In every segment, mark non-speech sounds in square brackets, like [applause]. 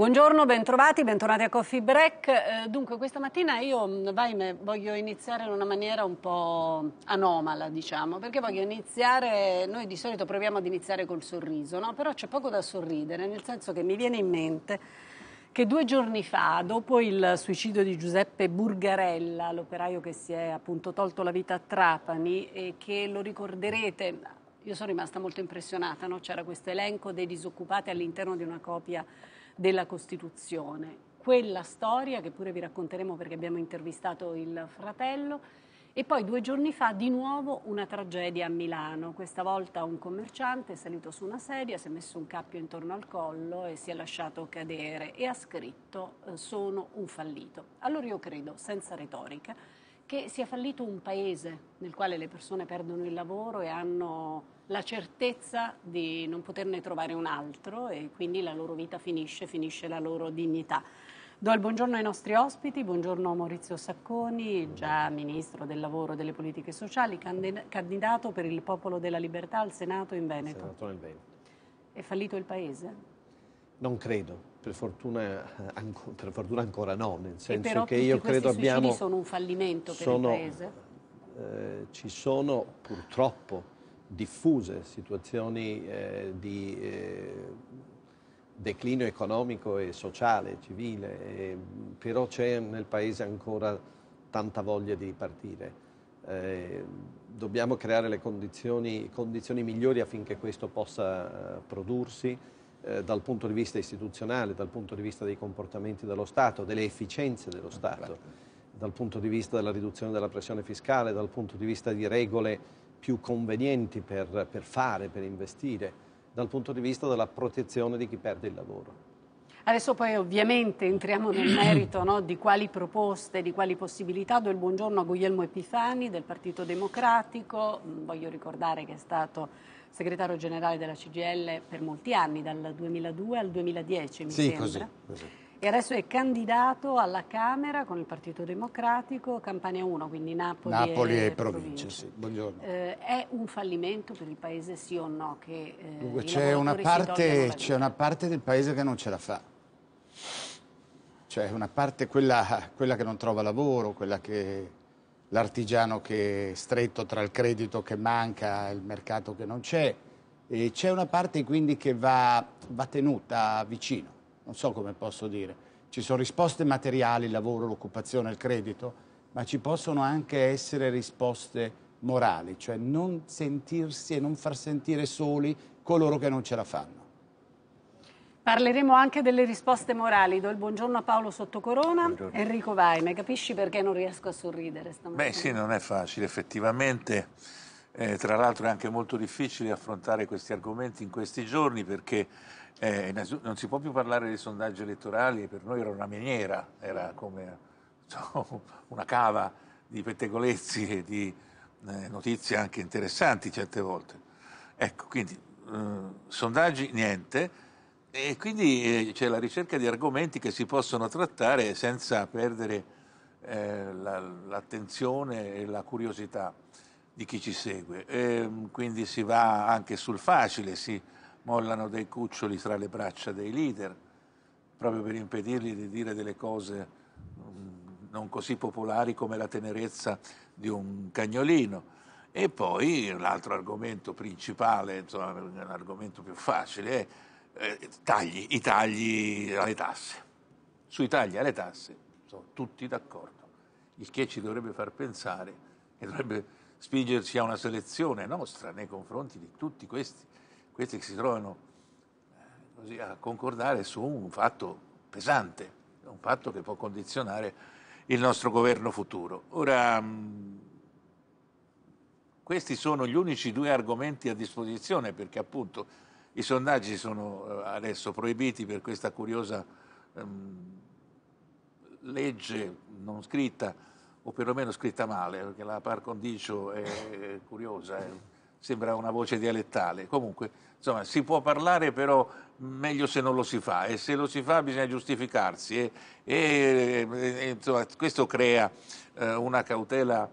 Buongiorno, bentrovati, bentornati a Coffee Break. Eh, dunque, questa mattina io mm, vai, voglio iniziare in una maniera un po' anomala, diciamo, perché voglio iniziare, noi di solito proviamo ad iniziare col sorriso, no? però c'è poco da sorridere, nel senso che mi viene in mente che due giorni fa, dopo il suicidio di Giuseppe Burgarella, l'operaio che si è appunto tolto la vita a Trapani e che lo ricorderete, io sono rimasta molto impressionata, no? c'era questo elenco dei disoccupati all'interno di una copia della Costituzione. Quella storia, che pure vi racconteremo perché abbiamo intervistato il fratello, e poi due giorni fa di nuovo una tragedia a Milano. Questa volta un commerciante è salito su una sedia, si è messo un cappio intorno al collo e si è lasciato cadere e ha scritto eh, sono un fallito. Allora io credo, senza retorica, che sia fallito un paese nel quale le persone perdono il lavoro e hanno la certezza di non poterne trovare un altro e quindi la loro vita finisce, finisce la loro dignità. Do il buongiorno ai nostri ospiti, buongiorno Maurizio Sacconi, già Ministro del Lavoro e delle Politiche Sociali, candidato per il Popolo della Libertà al Senato in Veneto. Senatore Veneto. È fallito il Paese? Non credo. Per fortuna, eh, per fortuna, ancora no, nel senso che io credo abbiamo... Però sono un fallimento per sono, il Paese? Eh, ci sono purtroppo diffuse situazioni eh, di eh, declino economico e sociale, civile, e, eh, però c'è nel Paese ancora tanta voglia di partire. Eh, dobbiamo creare le condizioni, condizioni migliori affinché questo possa prodursi eh, dal punto di vista istituzionale, dal punto di vista dei comportamenti dello Stato, delle efficienze dello Stato, certo. dal punto di vista della riduzione della pressione fiscale, dal punto di vista di regole più convenienti per, per fare, per investire, dal punto di vista della protezione di chi perde il lavoro. Adesso poi ovviamente entriamo nel [clears throat] merito no, di quali proposte, di quali possibilità. Do il buongiorno a Guglielmo Epifani del Partito Democratico, mm, voglio ricordare che è stato segretario generale della CGL per molti anni, dal 2002 al 2010 mi sì, sembra. Così, così. E adesso è candidato alla Camera con il Partito Democratico, Campania 1, quindi Napoli, Napoli e, e provincia. Sì. Eh, è un fallimento per il Paese, sì o no? Che, eh, Dunque, c'è una, parte, c'è una parte del Paese che non ce la fa C'è cioè, una parte quella, quella, che non trova lavoro, quella che l'artigiano che è stretto tra il credito che manca e il mercato che non c'è. E c'è una parte quindi che va, va tenuta vicino, non so come posso dire. Ci sono risposte materiali, il lavoro, l'occupazione, il credito, ma ci possono anche essere risposte morali, cioè non sentirsi e non far sentire soli coloro che non ce la fanno. Parleremo anche delle risposte morali. Do il buongiorno a Paolo Sottocorona, buongiorno. Enrico Vaime. Capisci perché non riesco a sorridere stamattina? Beh sì, non è facile effettivamente. Eh, tra l'altro è anche molto difficile affrontare questi argomenti in questi giorni perché eh, non si può più parlare dei sondaggi elettorali, e per noi era una miniera, era come so, [laughs] una cava di pettegolezzi e di eh, notizie anche interessanti certe volte. Ecco, quindi eh, sondaggi niente e quindi eh, c'è la ricerca di argomenti che si possono trattare senza perdere eh, la, l'attenzione e la curiosità di chi ci segue. E, ehm, quindi si va anche sul facile, si mollano dei cuccioli tra le braccia dei leader, proprio per impedirgli di dire delle cose mm, non così popolari come la tenerezza di un cagnolino. E poi l'altro argomento principale, insomma, l'argomento più facile è eh, tagli, i tagli alle tasse. Sui tagli alle tasse sono tutti d'accordo, il che ci dovrebbe far pensare e dovrebbe spingerci a una selezione nostra nei confronti di tutti questi, questi che si trovano eh, così, a concordare su un fatto pesante, un fatto che può condizionare il nostro governo futuro. Ora, questi sono gli unici due argomenti a disposizione perché appunto i sondaggi sono eh, adesso proibiti per questa curiosa ehm, legge non scritta o perlomeno scritta male, perché la par condicio è curiosa, è, eh, sembra una voce dialettale. Comunque, insomma, si può parlare però meglio se non lo si fa e se lo si fa bisogna giustificarsi e, e, e insomma, questo crea eh, una cautela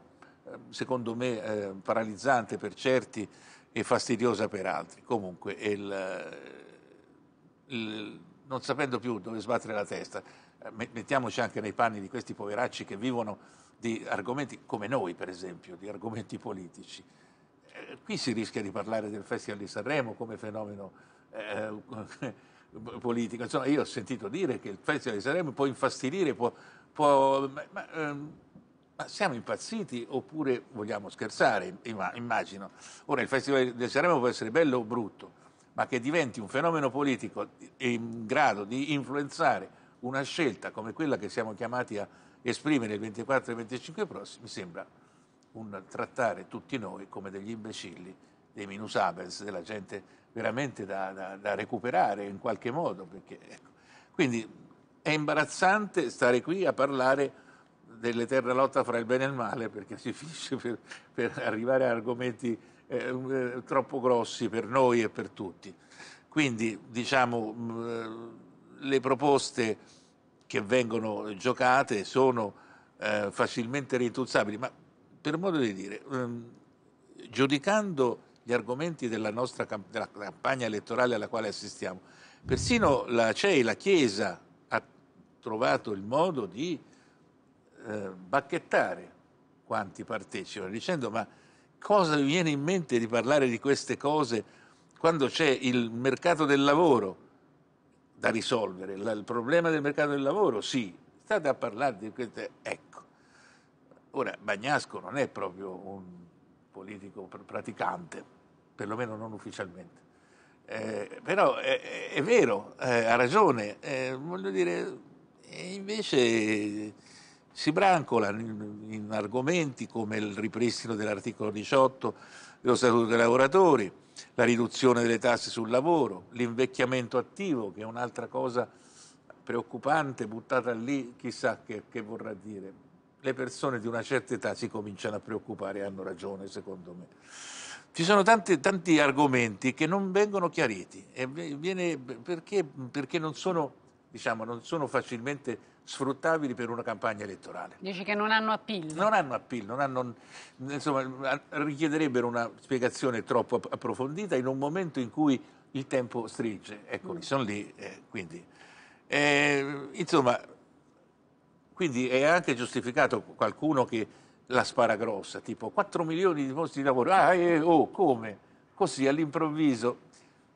ehm, secondo me eh, paralizzante per certi e fastidiosa per altri. Comunque, il, il, non sapendo più dove sbattere la testa, eh, mettiamoci anche nei panni di questi poveracci che vivono di argomenti come noi, per esempio, di argomenti politici. Eh, qui si rischia di parlare del Festival di Sanremo come fenomeno eh, [laughs] politico. Insomma, io ho sentito dire che il Festival di Sanremo può infastidire, può, può ma, ma, ehm, ma siamo impazziti oppure vogliamo scherzare? Immagino. Ora il Festival del Sanremo può essere bello o brutto, ma che diventi un fenomeno politico in grado di influenzare una scelta come quella che siamo chiamati a esprimere il 24 e il 25 prossimi sembra un trattare tutti noi come degli imbecilli, dei minus abens, della gente veramente da, da, da recuperare in qualche modo. Perché, ecco. Quindi è imbarazzante stare qui a parlare dell'eterna lotta fra il bene e il male, perché si finisce per, per arrivare a argomenti eh, eh troppo grossi per noi e per tutti. Quindi, diciamo, mm, eh, le proposte che vengono giocate sono eh, facilmente rintuzzabili, ma per modo di dire, mh, mm, giudicando gli argomenti della nostra camp- della campagna elettorale alla quale assistiamo, persino la CEI, la Chiesa, ha trovato il modo di eh, bacchettare quanti partecipano, dicendo ma cosa vi viene in mente di parlare di queste cose quando c'è il mercato del lavoro da risolvere, il problema del mercato del lavoro, sì, state a parlare di queste... Ecco, ora Bagnasco non è proprio un politico praticante, perlomeno non ufficialmente. Eh, però è, è vero, eh, ha ragione, eh, voglio dire, invece si brancola in, in argomenti come il ripristino dell'articolo 18 dello Statuto dei lavoratori, la riduzione delle tasse sul lavoro, l'invecchiamento attivo, che è un'altra cosa preoccupante, buttata lì chissà che, che vorrà dire le persone di una certa età si cominciano a preoccupare e hanno ragione, secondo me. Ci sono tanti, tanti argomenti che non vengono chiariti viene, perché, perché non, sono, diciamo, non sono facilmente sfruttabili per una campagna elettorale. Dici che non hanno appeal? Non hanno appeal, non hanno, insomma, richiederebbero una spiegazione troppo approfondita in un momento in cui il tempo stringe. Eccoli, mm. sono lì, eh, quindi. Eh, insomma, quindi è anche giustificato qualcuno che la spara grossa, tipo 4 milioni di posti di lavoro. Ah, eh, oh, come? Così all'improvviso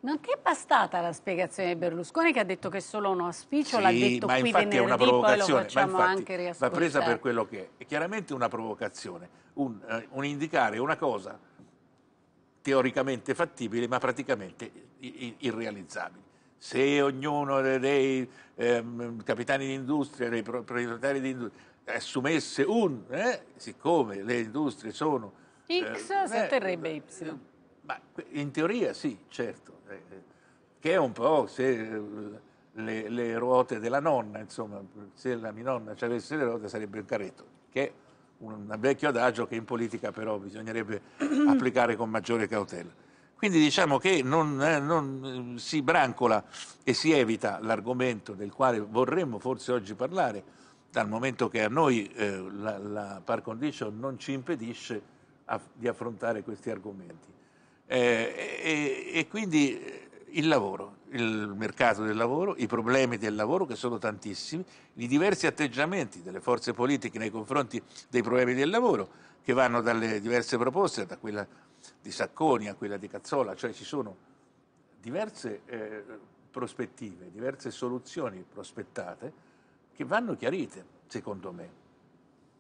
non ti è bastata la spiegazione di Berlusconi che ha detto che è solo uno auspicio, sì, l'ha detto ma qui infatti venerdì, è una provocazione, ma infatti va presa per quello che è. È chiaramente una provocazione, un, eh, un indicare una cosa teoricamente fattibile ma praticamente irrealizzabile. Se ognuno dei, eh, capitani di industria, dei proprietari di industria, assumesse un, eh, siccome le industrie sono... X eh, eh, si otterrebbe Y. Ma in teoria sì, certo, eh, eh, che è un po' se eh, le, le, ruote della nonna, insomma, se la mia nonna ci avesse le ruote sarebbe il caretto, che è un, vecchio adagio che in politica però bisognerebbe [clears throat] applicare con maggiore cautela. Quindi diciamo che non, eh, non si brancola e si evita l'argomento del quale vorremmo forse oggi parlare, dal momento che a noi eh, la, la par condicio non ci impedisce aff- di affrontare questi argomenti. Eh, e, e quindi il lavoro, il mercato del lavoro, i problemi del lavoro che sono tantissimi, i diversi atteggiamenti delle forze politiche nei confronti dei problemi del lavoro che vanno dalle diverse proposte, da quella di Sacconi a quella di Cazzola, cioè ci sono diverse eh, prospettive, diverse soluzioni prospettate che vanno chiarite, secondo me.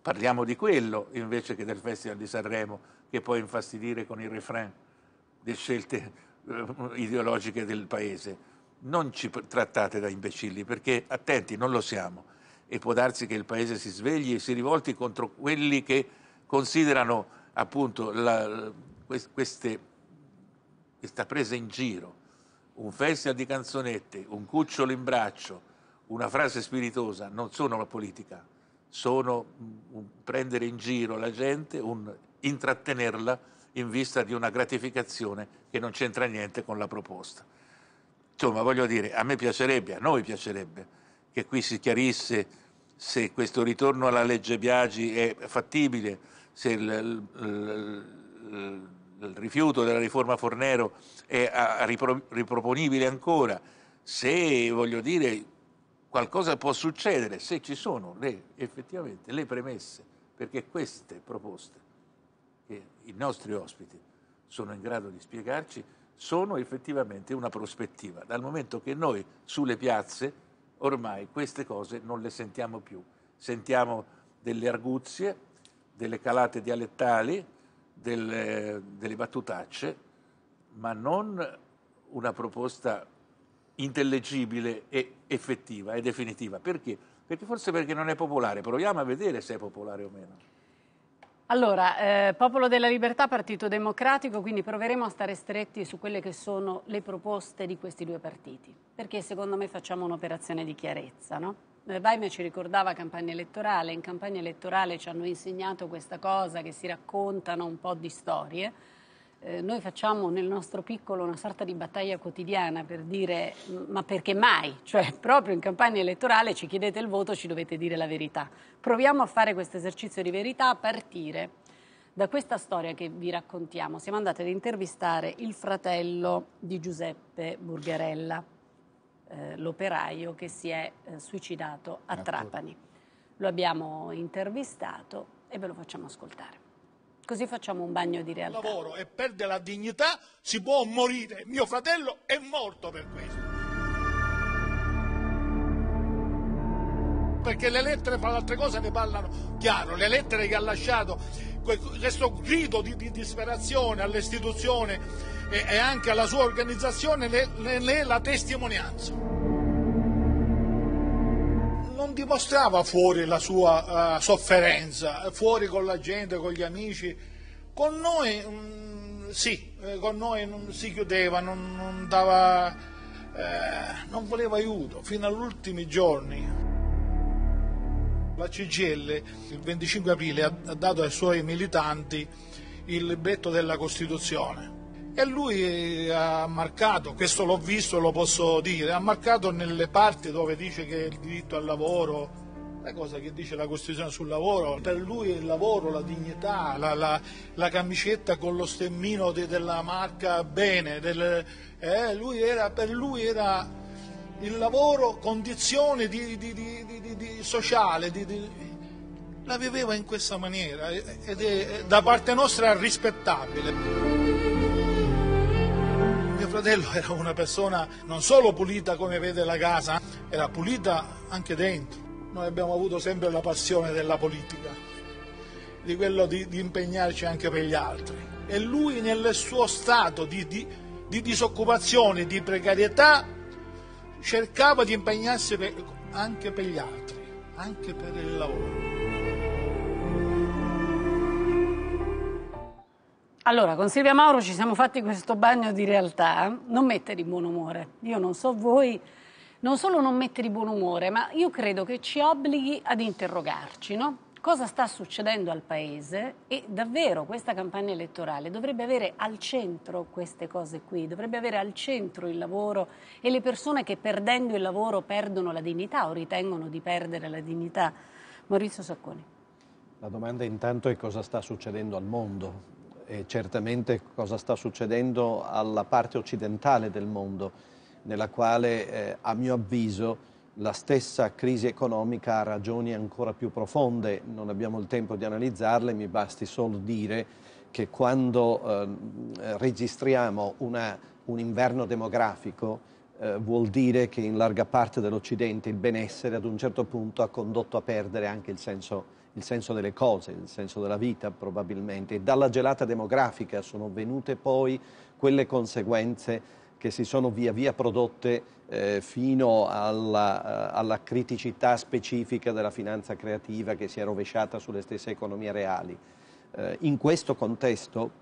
Parliamo di quello invece che del Festival di Sanremo che può infastidire con il refrain le scelte eh, ideologiche del paese. Non ci trattate da imbecilli perché attenti, non lo siamo e può darsi che il paese si svegli e si rivolti contro quelli che considerano appunto la, queste, questa presa in giro, un festival di canzonette, un cucciolo in braccio, una frase spiritosa, non sono la politica, sono un prendere in giro la gente, un intrattenerla in vista di una gratificazione che non c'entra niente con la proposta. Insomma, voglio dire, a me piacerebbe, a noi piacerebbe che qui si chiarisse se questo ritorno alla legge Biagi è fattibile, se il, il, il, il rifiuto della riforma Fornero è a, a ripro, riproponibile ancora, se voglio dire qualcosa può succedere, se ci sono le, effettivamente le premesse perché queste proposte che i nostri ospiti sono in grado di spiegarci, sono effettivamente una prospettiva, dal momento che noi sulle piazze ormai queste cose non le sentiamo più, sentiamo delle arguzie, delle calate dialettali, delle, delle battutacce, ma non una proposta intellegibile e effettiva e definitiva. Perché? Perché forse perché non è popolare, proviamo a vedere se è popolare o meno. Allora, eh, Popolo della Libertà, Partito Democratico, quindi proveremo a stare stretti su quelle che sono le proposte di questi due partiti, perché secondo me facciamo un'operazione di chiarezza, no? Baime eh, ci ricordava campagna elettorale, in campagna elettorale ci hanno insegnato questa cosa che si raccontano un po' di storie, eh, noi facciamo nel nostro piccolo una sorta di battaglia quotidiana per dire ma perché mai? Cioè [laughs] proprio in campagna elettorale ci chiedete il voto, ci dovete dire la verità. Proviamo a fare questo esercizio di verità a partire da questa storia che vi raccontiamo. Siamo andati ad intervistare il fratello di Giuseppe Burgarella, eh, l'operaio che si è eh, suicidato a ecco. Trapani. Lo abbiamo intervistato e ve lo facciamo ascoltare così facciamo un bagno di realtà. Lavoro e perde la dignità, si può morire. Mio fratello è morto per questo. Perché le lettere, fra le altre cose, ne parlano chiaro. Le lettere che ha lasciato, questo grido di, di disperazione all'istituzione e, e, anche alla sua organizzazione, ne è la testimonianza non dimostrava fuori la sua uh, sofferenza, eh, fuori con la gente, con gli amici, con noi mh, mm, sì, eh, con noi non si chiudeva, non, non dava, eh, non voleva aiuto fino agli ultimi giorni. La CGL il 25 aprile ha, ha dato ai suoi militanti il libretto della Costituzione e lui ha marcato, questo l'ho visto e lo posso dire, ha marcato nelle parti dove dice che il diritto al lavoro la cosa che dice la Costituzione sul lavoro, per lui il lavoro, la dignità, la, la, la camicetta con lo stemmino de, della marca Bene, del, eh, lui era, per lui era il lavoro condizione di, di, di, sociale, la viveva in questa maniera ed è da parte nostra rispettabile fratello [laughs] era una persona non solo pulita come vede la casa, era pulita anche dentro. Noi abbiamo avuto sempre la passione della politica, di quello di, di impegnarci anche per gli altri. E lui nel suo stato di, di, di disoccupazione, di precarietà, cercava di impegnarsi per, anche per gli altri, anche per il lavoro. Allora, con Silvia Mauro ci siamo fatti questo bagno di realtà, non mette di buon umore. Io non so voi, non solo non mette di buon umore, ma io credo che ci obblighi ad interrogarci, no? Cosa sta succedendo al paese e davvero questa campagna elettorale dovrebbe avere al centro queste cose qui, dovrebbe avere al centro il lavoro e le persone che perdendo il lavoro perdono la dignità o ritengono di perdere la dignità. Maurizio Sacconi. La domanda intanto è cosa sta succedendo al mondo, e certamente cosa sta succedendo alla parte occidentale del mondo, nella quale eh, a mio avviso la stessa crisi economica ha ragioni ancora più profonde, non abbiamo il tempo di analizzarle, mi basti solo dire che quando eh, registriamo una, un inverno demografico eh, vuol dire che in larga parte dell'Occidente il benessere ad un certo punto ha condotto a perdere anche il senso il senso delle cose, il senso della vita probabilmente. dalla gelata demografica sono venute poi quelle conseguenze che si sono via via prodotte eh, fino alla, eh, alla, criticità specifica della finanza creativa che si è rovesciata sulle stesse economie reali. Eh, in questo contesto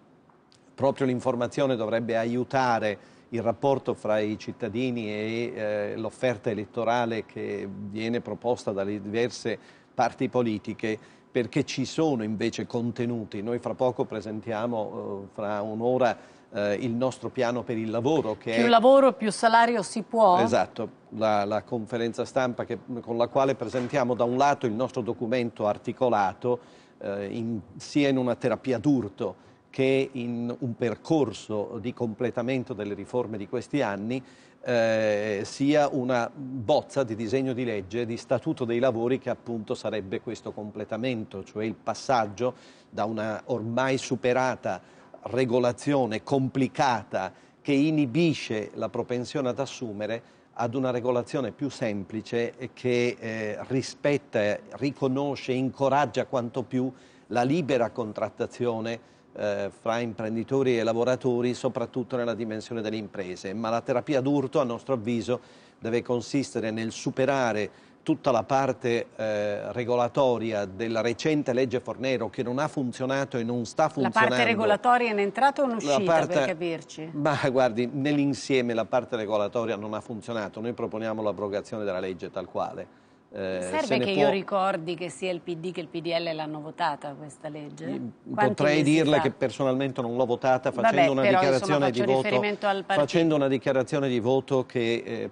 proprio l'informazione dovrebbe aiutare il rapporto fra i cittadini e eh, l'offerta elettorale che viene proposta dalle diverse parti politiche perché ci sono invece contenuti. Noi fra poco presentiamo, eh, fra un'ora, eh, il nostro piano per il lavoro. Che più è... lavoro, più salario si può? Esatto, la, la conferenza stampa che, con la quale presentiamo da un lato il nostro documento articolato eh, in, sia in una terapia d'urto che in un percorso di completamento delle riforme di questi anni eh, sia una bozza di disegno di legge di statuto dei lavori che appunto sarebbe questo completamento, cioè il passaggio da una ormai superata regolazione complicata che inibisce la propensione ad assumere ad una regolazione più semplice che eh, rispetta, riconosce, incoraggia quanto più la libera contrattazione eh, fra imprenditori e lavoratori, soprattutto nella dimensione delle imprese. Ma la terapia d'urto, a nostro avviso, deve consistere nel superare tutta la parte eh, regolatoria della recente legge Fornero che non ha funzionato e non sta funzionando. La parte regolatoria è in entrata o in uscita parte, per capirci? Ma guardi, nell'insieme la parte regolatoria non ha funzionato, noi proponiamo l'abrogazione della legge tal quale. Eh, Serve che può... io ricordi che sia il PD che il PDL l'hanno votata questa legge? Quanti Potrei dirle fa? che personalmente non l'ho votata facendo, Vabbè, una, dichiarazione voto, facendo una dichiarazione di voto che eh,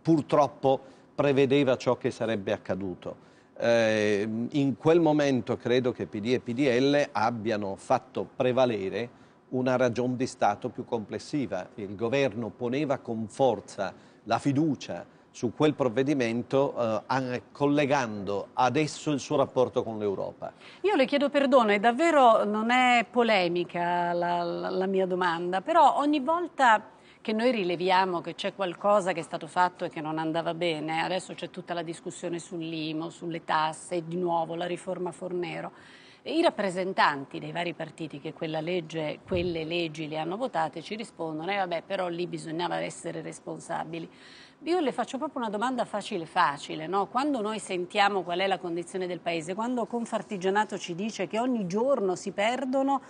purtroppo prevedeva ciò che sarebbe accaduto. Eh, in quel momento credo che PD e PDL abbiano fatto prevalere una ragion di Stato più complessiva. Il governo poneva con forza la fiducia su quel provvedimento eh, collegando adesso il suo rapporto con l'Europa. Io le chiedo perdono, e davvero non è polemica la, la mia domanda, però ogni volta che noi rileviamo che c'è qualcosa che è stato fatto e che non andava bene, adesso c'è tutta la discussione sull'IMO, sulle tasse, di nuovo la riforma Fornero, i rappresentanti dei vari partiti che legge, quelle leggi le hanno votate ci rispondono, eh vabbè però lì bisognava essere responsabili. Io le faccio proprio una domanda facile facile, no? quando noi sentiamo qual è la condizione del paese, quando Confartigianato ci dice che ogni giorno si perdono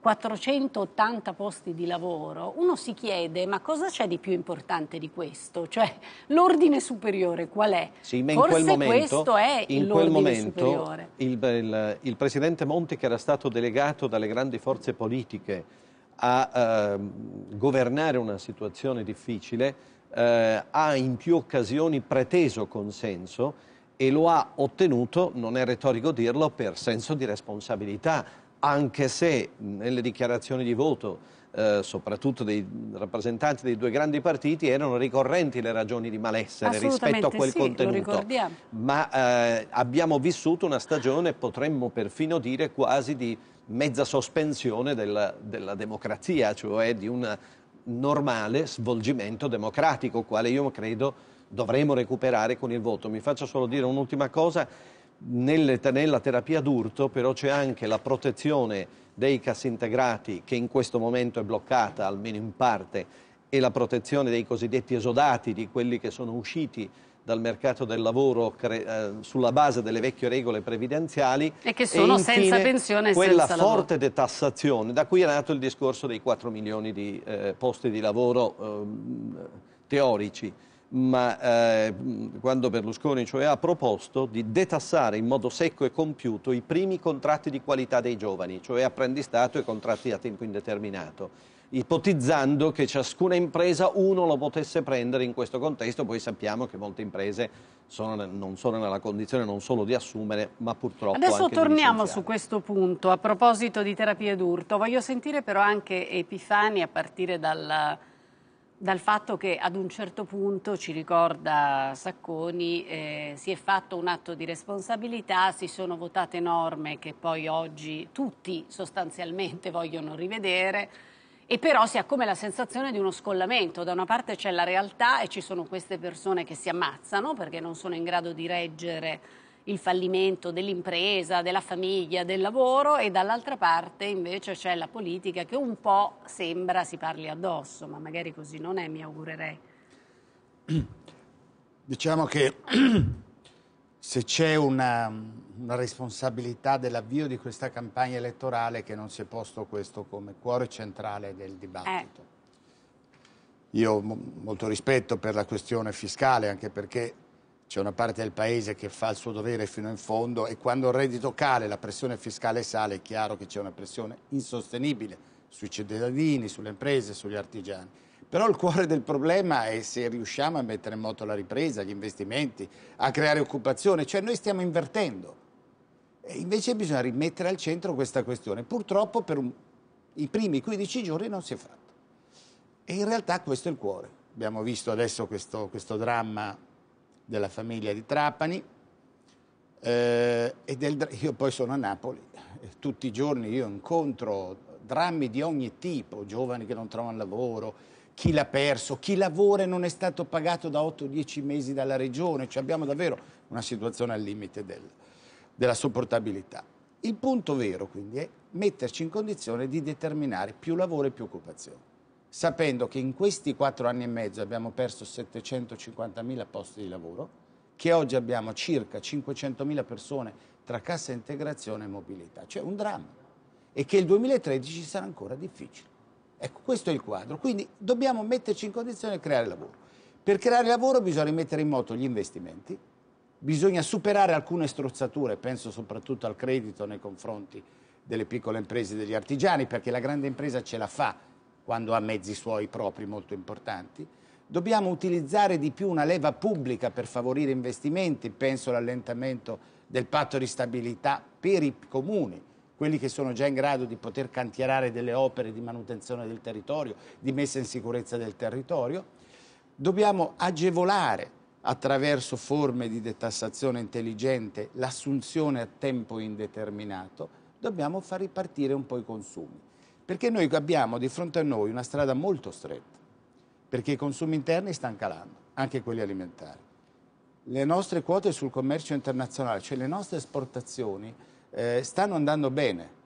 480 posti di lavoro, uno si chiede ma cosa c'è di più importante di questo? Cioè l'ordine superiore qual è? Sì, ma in Forse quel momento, questo è in quel momento Il, il, il, presidente Monti che era stato delegato dalle grandi forze politiche a eh, governare una situazione difficile eh, ha in più occasioni preteso consenso e lo ha ottenuto, non è retorico dirlo, per senso di responsabilità, anche se nelle dichiarazioni di voto, eh, soprattutto dei rappresentanti dei due grandi partiti, erano ricorrenti le ragioni di malessere rispetto a quel sì, contenuto. Ma eh, abbiamo vissuto una stagione, potremmo perfino dire, quasi di mezza sospensione della, della democrazia, cioè di una normale svolgimento democratico, quale io credo dovremo recuperare con il voto. Mi faccio solo dire un'ultima cosa, Nel, nella terapia d'urto però c'è anche la protezione dei cassintegrati che in questo momento è bloccata almeno in parte e la protezione dei cosiddetti esodati, di quelli che sono usciti dal mercato del lavoro eh, sulla base delle vecchie regole previdenziali. E che sono e senza pensione e quella senza forte lavoro. detassazione, da cui è nato il discorso dei 4 milioni di eh, posti di lavoro ehm, teorici ma eh, quando Berlusconi cioè, ha proposto di detassare in modo secco e compiuto i primi contratti di qualità dei giovani, cioè apprendistato e contratti a tempo indeterminato ipotizzando che ciascuna impresa uno lo potesse prendere in questo contesto, poi sappiamo che molte imprese sono, non sono nella condizione non solo di assumere, ma purtroppo Adesso torniamo su questo punto, a proposito di terapie d'urto. Voglio sentire però anche Epifani a partire dal, dal fatto che ad un certo punto, ci ricorda Sacconi, eh, si è fatto un atto di responsabilità, si sono votate norme che poi oggi tutti sostanzialmente vogliono rivedere e però si ha come la sensazione di uno scollamento. Da una parte c'è la realtà e ci sono queste persone che si ammazzano perché non sono in grado di reggere il fallimento dell'impresa, della famiglia, del lavoro e dall'altra parte invece c'è la politica che un po' sembra si parli addosso, ma magari così non è, mi augurerei. Diciamo che [clears throat] se c'è una, una responsabilità dell'avvio di questa campagna elettorale che non si è posto questo come cuore centrale del dibattito. Eh. Io ho molto rispetto per la questione fiscale, anche perché c'è una parte del paese che fa il suo dovere fino in fondo e quando il reddito cale, la pressione fiscale sale, è chiaro che c'è una pressione insostenibile sui cittadini, sulle imprese, sugli artigiani. Però il cuore del problema è se riusciamo a mettere in moto la ripresa, gli investimenti, a creare occupazione, cioè noi stiamo invertendo e invece bisogna rimettere al centro questa questione. Purtroppo per un, i primi 15 giorni non si è fatto. E in realtà questo è il cuore. Abbiamo visto adesso questo, questo dramma della famiglia di Trapani. Eh, del, io poi sono a Napoli, tutti i giorni io incontro drammi di ogni tipo, giovani che non trovano lavoro, chi l'ha perso, chi lavora e non è stato pagato da 8-10 mesi dalla regione, cioè abbiamo davvero una situazione al limite del, della sopportabilità. Il punto vero quindi è metterci in condizione di determinare più lavoro e più occupazione, sapendo che in questi quattro anni e mezzo abbiamo perso 750.000 posti di lavoro, che oggi abbiamo circa 500.000 persone tra cassa integrazione e mobilità, cioè un dramma, e che il 2013 sarà ancora difficile. Ecco, questo è il quadro, quindi dobbiamo metterci in condizione di creare lavoro. Per creare lavoro bisogna mettere in moto gli investimenti, bisogna superare alcune strozzature, penso soprattutto al credito nei confronti delle piccole imprese e degli artigiani, perché la grande impresa ce la fa quando ha mezzi suoi propri molto importanti. Dobbiamo utilizzare di più una leva pubblica per favorire investimenti, penso all'allentamento del patto di stabilità per i comuni, quelli che sono già in grado di poter cantierare delle opere di manutenzione del territorio, di messa in sicurezza del territorio. Dobbiamo agevolare attraverso forme di detassazione intelligente, l'assunzione a tempo indeterminato, dobbiamo far ripartire un po' i consumi. Perché noi abbiamo di fronte a noi una strada molto stretta, perché i consumi interni stanno calando, anche quelli alimentari. Le nostre quote sul commercio internazionale, cioè le nostre esportazioni, eh, stanno andando bene,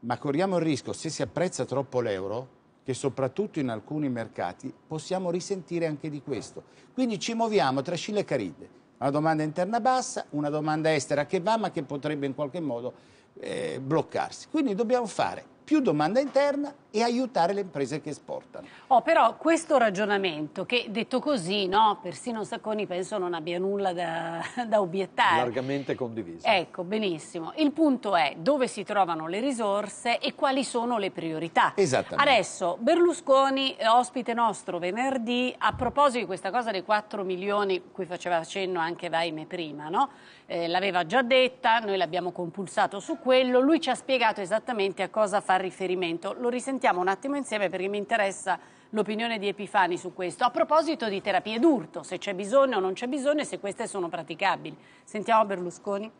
ma corriamo il rischio, se si apprezza troppo l'euro, che soprattutto in alcuni mercati possiamo risentire anche di questo. Quindi ci muoviamo tra scille e Caride, una domanda interna bassa, una domanda estera che va ma che potrebbe in qualche modo eh, bloccarsi. Quindi dobbiamo fare più domanda interna e aiutare le imprese che esportano. Oh, però questo ragionamento, che detto così, no, persino Sacconi penso non abbia nulla da, [laughs] da obiettare. Largamente condiviso. Ecco, benissimo. Il punto è dove si trovano le risorse e quali sono le priorità. Esattamente. Adesso, Berlusconi, eh, ospite nostro venerdì, a proposito di questa cosa dei 4 milioni, cui faceva accenno anche Vaime prima, no? eh, l'aveva già detta, noi l'abbiamo compulsato su quello, lui ci ha spiegato esattamente a cosa fa fa riferimento. Lo risentiamo un attimo insieme perché mi interessa l'opinione di Epifani su questo. A proposito di terapie d'urto, se c'è bisogno o non c'è bisogno e se queste sono praticabili. Sentiamo Berlusconi.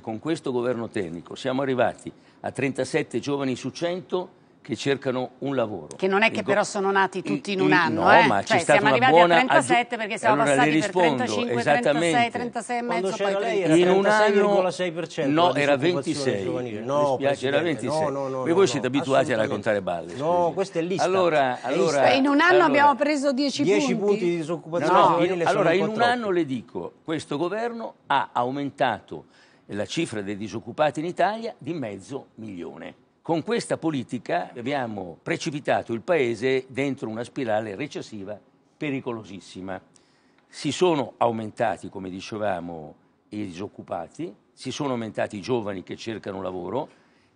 Con questo governo tecnico siamo arrivati a 37 giovani su 100 che cercano un lavoro. Che non è che go- però sono nati tutti in un anno, no, eh? ma cioè, c'è stata siamo una buona a 37 perché siamo allora passati rispondo, per 35, 36, 36 e mezzo, poi 30. In un anno No, era 26. Giovanile. No, era 26. No, no, no, Voi no, siete abituati a raccontare balle. Scusi. No, questa è lista. Allora, allora in un anno allora, abbiamo preso 10, 10 punti. punti di disoccupazione in, Allora, in un anno le dico, questo governo ha aumentato la cifra dei disoccupati in Italia di mezzo milione. Con questa politica abbiamo precipitato il Paese dentro una spirale recessiva pericolosissima. Si sono aumentati, come dicevamo, i disoccupati, si sono aumentati i giovani che cercano lavoro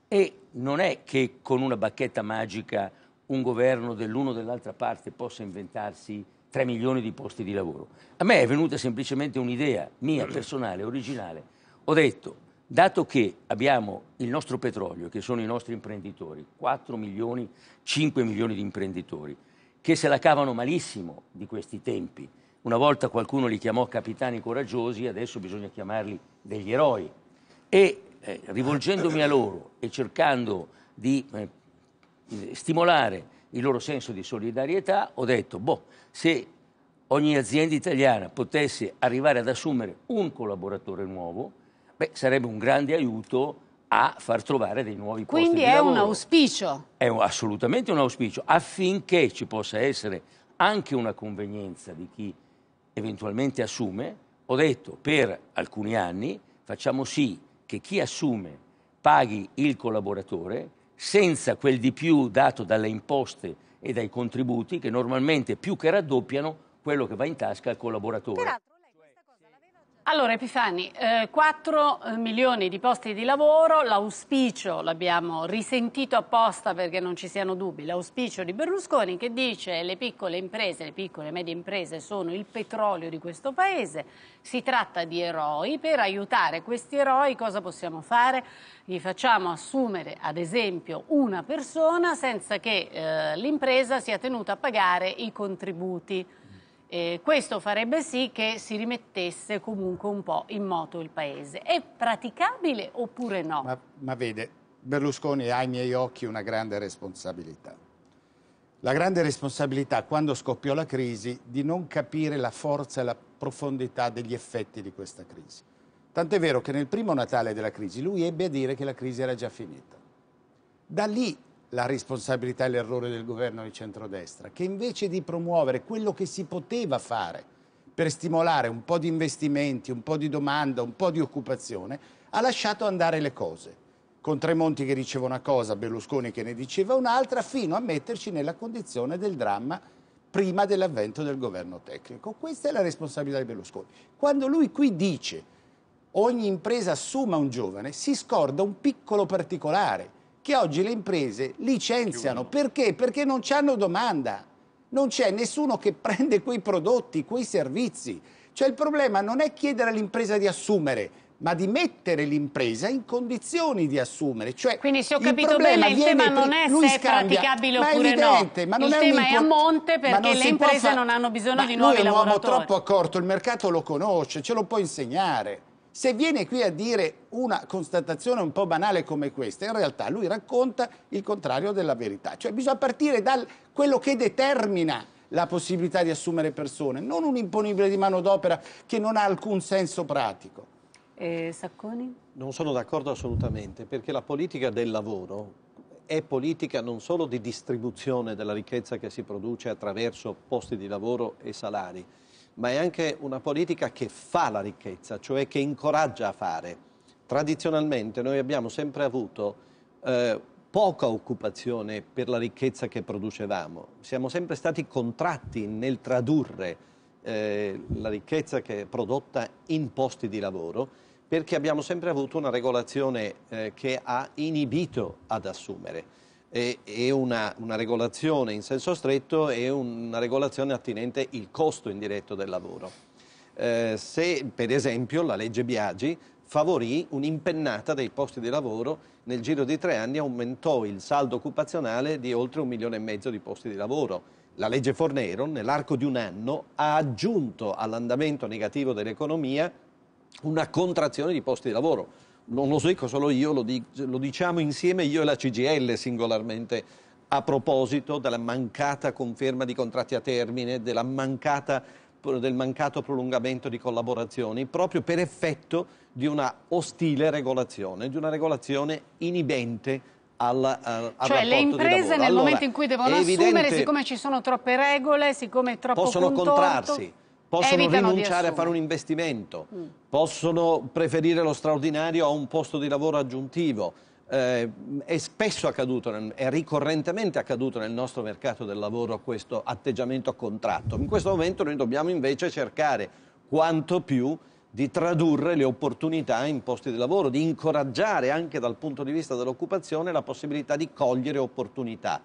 e non è che con una bacchetta magica un governo dell'uno o dell'altra parte possa inventarsi 3 milioni di posti di lavoro. A me è venuta semplicemente un'idea mia, personale, originale. Ho detto, Dato che abbiamo il nostro petrolio, che sono i nostri imprenditori, 4 milioni, 5 milioni di imprenditori, che se la cavano malissimo di questi tempi. Una volta qualcuno li chiamò capitani coraggiosi, adesso bisogna chiamarli degli eroi. E eh, rivolgendomi a loro e cercando di eh, stimolare il loro senso di solidarietà, ho detto, boh, se ogni azienda italiana potesse arrivare ad assumere un collaboratore nuovo, beh, sarebbe un grande aiuto a far trovare dei nuovi posti Quindi di lavoro. Quindi è un auspicio. È un, assolutamente un auspicio, affinché ci possa essere anche una convenienza di chi eventualmente assume. Ho detto, per alcuni anni facciamo sì che chi assume paghi il collaboratore senza quel di più dato dalle imposte e dai contributi che normalmente più che raddoppiano quello che va in tasca al collaboratore. Peraltro. Allora Epifani, eh, 4 eh, milioni di posti di lavoro, l'auspicio, l'abbiamo risentito apposta perché non ci siano dubbi, l'auspicio di Berlusconi che dice le piccole imprese, le piccole e medie imprese sono il petrolio di questo paese, si tratta di eroi, per aiutare questi eroi cosa possiamo fare? Gli facciamo assumere ad esempio una persona senza che eh, l'impresa sia tenuta a pagare i contributi eh, questo farebbe sì che si rimettesse comunque un po' in moto il paese. È praticabile oppure no? Ma, ma vede, Berlusconi ha ai miei occhi una grande responsabilità. La grande responsabilità, quando scoppiò la crisi, di non capire la forza e la profondità degli effetti di questa crisi. Tant'è vero che nel primo Natale della crisi lui ebbe a dire che la crisi era già finita. Da lì la responsabilità e l'errore del governo di centrodestra, che invece di promuovere quello che si poteva fare per stimolare un po' di investimenti, un po' di domanda, un po' di occupazione, ha lasciato andare le cose. Con Tremonti che diceva una cosa, Berlusconi che ne diceva un'altra, fino a metterci nella condizione del dramma prima dell'avvento del governo tecnico. Questa è la responsabilità di Berlusconi. Quando lui qui dice ogni impresa assuma un giovane, si scorda un piccolo particolare che oggi le imprese licenziano. Perché? Perché non hanno domanda. Non c'è nessuno che [laughs] prende quei prodotti, quei servizi. Cioè il problema non è chiedere all'impresa di assumere, ma di mettere l'impresa in condizioni di assumere. Cioè, Quindi se ho capito bene il tema non è se è praticabile ma oppure evidente, no, ma non il è tema è a monte perché le imprese non hanno bisogno ma di nuovi lavoratori. Noi è un uomo troppo accorto, il mercato lo conosce, ce lo può insegnare. Se viene qui a dire una constatazione un po' banale come questa, in realtà lui racconta il contrario della verità. Cioè bisogna partire da quello che determina la possibilità di assumere persone, non un imponibile di manodopera che non ha alcun senso pratico. E eh, Sacconi? Non sono d'accordo assolutamente, perché la politica del lavoro è politica non solo di distribuzione della ricchezza che si produce attraverso posti di lavoro e salari, ma è anche una politica che fa la ricchezza, cioè che incoraggia a fare. Tradizionalmente noi abbiamo sempre avuto eh, poca occupazione per la ricchezza che producevamo, siamo sempre stati contratti nel tradurre eh, la ricchezza che è prodotta in posti di lavoro perché abbiamo sempre avuto una regolazione eh, che ha inibito ad assumere è, una, una, regolazione in senso stretto e una regolazione attinente il costo indiretto del lavoro. Eh, se per esempio la legge Biagi favorì un'impennata dei posti di lavoro, nel giro di tre anni aumentò il saldo occupazionale di oltre un milione e mezzo di posti di lavoro. La legge Fornero, nell'arco di un anno, ha aggiunto all'andamento negativo dell'economia una contrazione di posti di lavoro non lo dico solo io, lo, dic lo diciamo insieme io e la CGL singolarmente, a proposito della mancata conferma di contratti a termine, mancata, del mancato prolungamento di collaborazioni, proprio per effetto di una ostile regolazione, di una regolazione inibente alla, al, al cioè le imprese nel allora, momento in cui devono assumere, siccome ci sono troppe regole, siccome è troppo possono contorto, contrarsi possono Evitano rinunciare a fare un investimento, mm. possono preferire lo straordinario a un posto di lavoro aggiuntivo. Eh, è spesso accaduto, è ricorrentemente accaduto nel nostro mercato del lavoro questo atteggiamento a contratto. In questo momento noi dobbiamo invece cercare quanto più di tradurre le opportunità in posti di lavoro, di incoraggiare anche dal punto di vista dell'occupazione la possibilità di cogliere opportunità.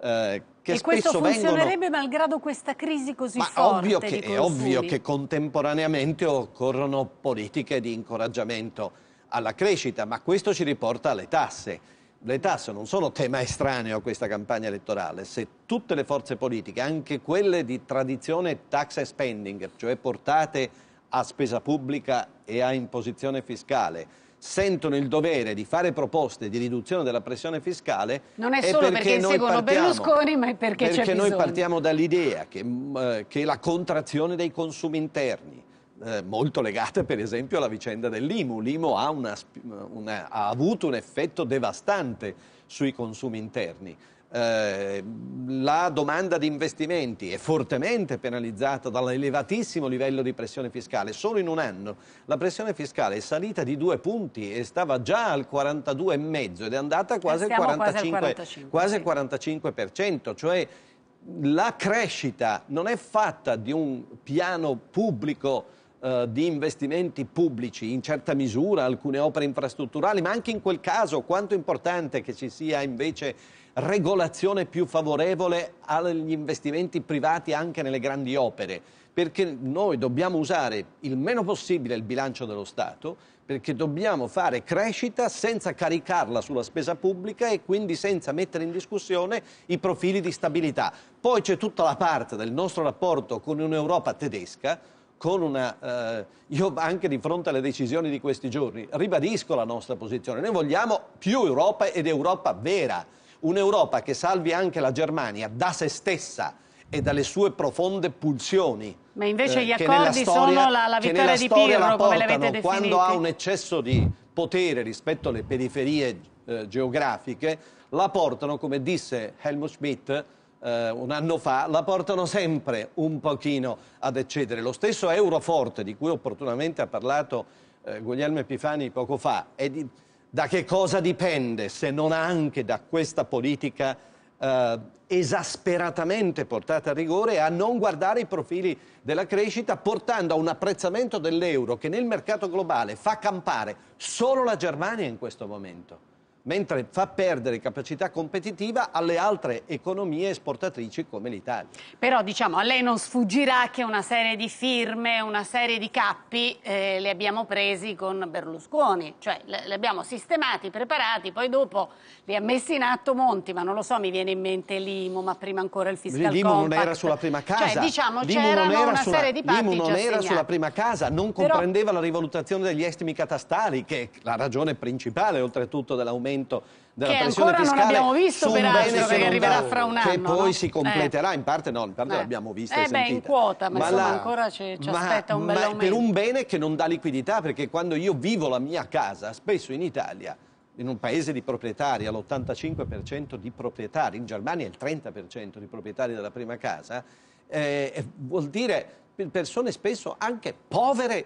Eh, che e questo funzionerebbe vengono... malgrado questa crisi così Ma forte ovvio che, È ovvio che contemporaneamente occorrono politiche di incoraggiamento alla crescita, ma questo ci riporta alle tasse. Le tasse non sono tema estraneo a questa campagna elettorale. Se tutte le forze politiche, anche quelle di tradizione tax and spending, cioè portate a spesa pubblica e a imposizione fiscale, sentono il dovere di fare proposte di riduzione della pressione fiscale non è solo perché, perché seguono partiamo, Berlusconi ma è perché, perché c'è bisogno. Perché noi partiamo dall'idea che, mm, eh, che la contrazione dei consumi interni eh, molto legata per esempio alla vicenda dell'IMU. L'IMU ha, ha avuto un effetto devastante sui consumi interni. Ehm, la domanda di investimenti è fortemente penalizzata dall'elevatissimo livello di pressione fiscale. Solo in un anno la pressione fiscale è salita di due punti e stava già al 42,5 ed è andata eh, quasi al 45, quasi 45%, quasi sì. 45% cioè la crescita non è fatta di un piano pubblico eh, di investimenti pubblici in certa misura, alcune opere infrastrutturali, ma anche in quel caso quanto importante che ci sia invece regolazione più favorevole agli investimenti privati anche nelle grandi opere, perché noi dobbiamo usare il meno possibile il bilancio dello Stato, perché dobbiamo fare crescita senza caricarla sulla spesa pubblica e quindi senza mettere in discussione i profili di stabilità. Poi c'è tutta la parte del nostro rapporto con un'Europa tedesca, una, eh, io anche di fronte alle decisioni di questi giorni ribadisco la nostra posizione. Noi vogliamo più Europa ed Europa vera un'Europa che salvi anche la Germania da se stessa e dalle sue profonde pulsioni. Ma invece eh, gli accordi storia, sono la, la vittoria di Pirro, come l'avete definito. Quando ha un eccesso di potere rispetto alle periferie eh, geografiche, la portano, come disse Helmut Schmidt eh, un anno fa, la portano sempre un pochino ad eccedere. Lo stesso Euroforte, di cui opportunamente ha parlato eh, Guglielmo Epifani poco fa, è di da che cosa dipende se non anche da questa politica eh, esasperatamente portata a rigore a non guardare i profili della crescita portando a un apprezzamento dell'euro che nel mercato globale fa campare solo la Germania in questo momento? mentre fa perdere capacità competitiva alle altre economie esportatrici come l'Italia. Però diciamo, a lei non sfuggirà che una serie di firme, una serie di cappi eh, le abbiamo presi con Berlusconi, cioè le, abbiamo sistemati, preparati, poi dopo li ha messi in atto Monti, ma non lo so, mi viene in mente Limo, ma prima ancora il fiscal Limo compact. non era sulla prima cioè, casa. Cioè, diciamo, c'erano una sulla, serie di patti Limo non era sulla prima casa, non comprendeva Però... la rivalutazione degli estimi catastali, che è la ragione principale oltretutto dell'aumento aumento della che pressione ancora fiscale non abbiamo visto peraltro perché arriverà fra un anno che poi no? si eh. completerà in parte no in parte eh. l'abbiamo vista eh beh, in quota ma, ma insomma la, ancora ci, ci ma, aspetta un bel aumento per un bene che non dà liquidità perché quando io vivo la mia casa spesso in Italia in un paese di proprietari all'85% di proprietari in Germania il 30% di proprietari della prima casa eh, vuol dire persone spesso anche povere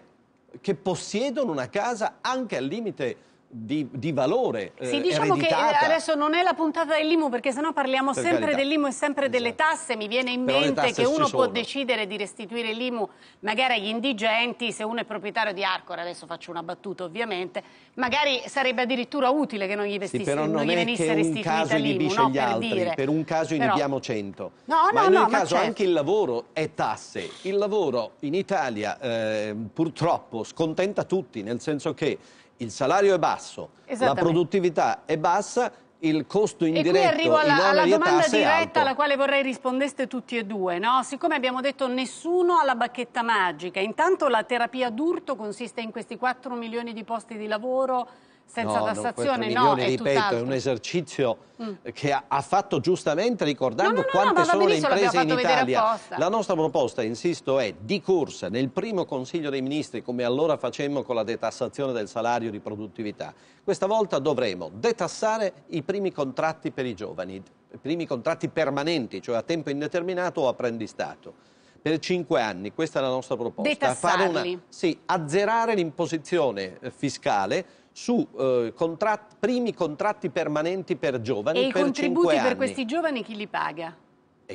che possiedono una casa anche al limite di, di, valore. Eh, sì, diciamo eh, ereditata. che adesso non è la puntata dell'IMU perché sennò parliamo per sempre dell'IMU e sempre esatto. delle tasse. Mi viene in Però mente che uno può decidere di restituire l'IMU magari agli indigenti, se uno è proprietario di Arcor, adesso faccio una battuta ovviamente, magari sarebbe addirittura utile che non gli, vestisse, sì, non non gli venisse restituita l'IMU. No, per, dire. per un caso però... inibiamo 100. No, no, ma in ogni no, caso certo. anche il lavoro è tasse. Il lavoro in Italia eh, purtroppo scontenta tutti, nel senso che il salario è basso, la produttività è bassa, il costo indiretto e qui arrivo alla, alla domanda diretta alla quale vorrei rispondeste tutti e due no? siccome abbiamo detto nessuno ha la bacchetta magica intanto la terapia d'urto consiste in questi 4 milioni di posti di lavoro senza no, tassazione, no, milioni, no, ripeto, è, è un esercizio mm. che ha, ha, fatto giustamente ricordando no, no, quante sono le imprese in Italia. La nostra proposta, insisto, è di corsa nel primo Consiglio dei Ministri, come allora facemmo con la detassazione del salario di produttività. Questa volta dovremo detassare i primi contratti per i giovani, i primi contratti permanenti, cioè a tempo indeterminato o apprendistato per cinque anni, questa è la nostra proposta, una, sì, azzerare l'imposizione fiscale su eh, contrat primi contratti permanenti per giovani. E i contributi per questi giovani chi li paga?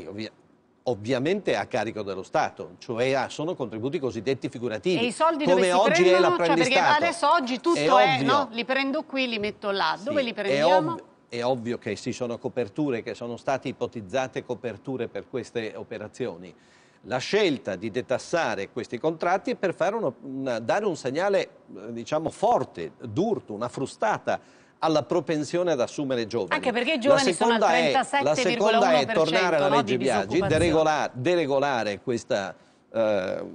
Ovvia ovviamente a carico dello Stato, cioè sono contributi cosiddetti figurativi. E i soldi come oggi prendono? è l'apprendistato. Cioè perché adesso oggi tutto è, è no? li prendo qui, li metto là, sì, dove li prendiamo? È ovvio, è ovvio che ci sono coperture, che sono state ipotizzate coperture per queste operazioni la scelta di detassare questi contratti è per uno, una, dare un segnale eh, diciamo, forte, d'urto, una frustata alla propensione ad assumere giovani. Anche perché i giovani sono al 37,1%. La seconda è tornare alla legge Biagi, deregolare, deregolare questa eh,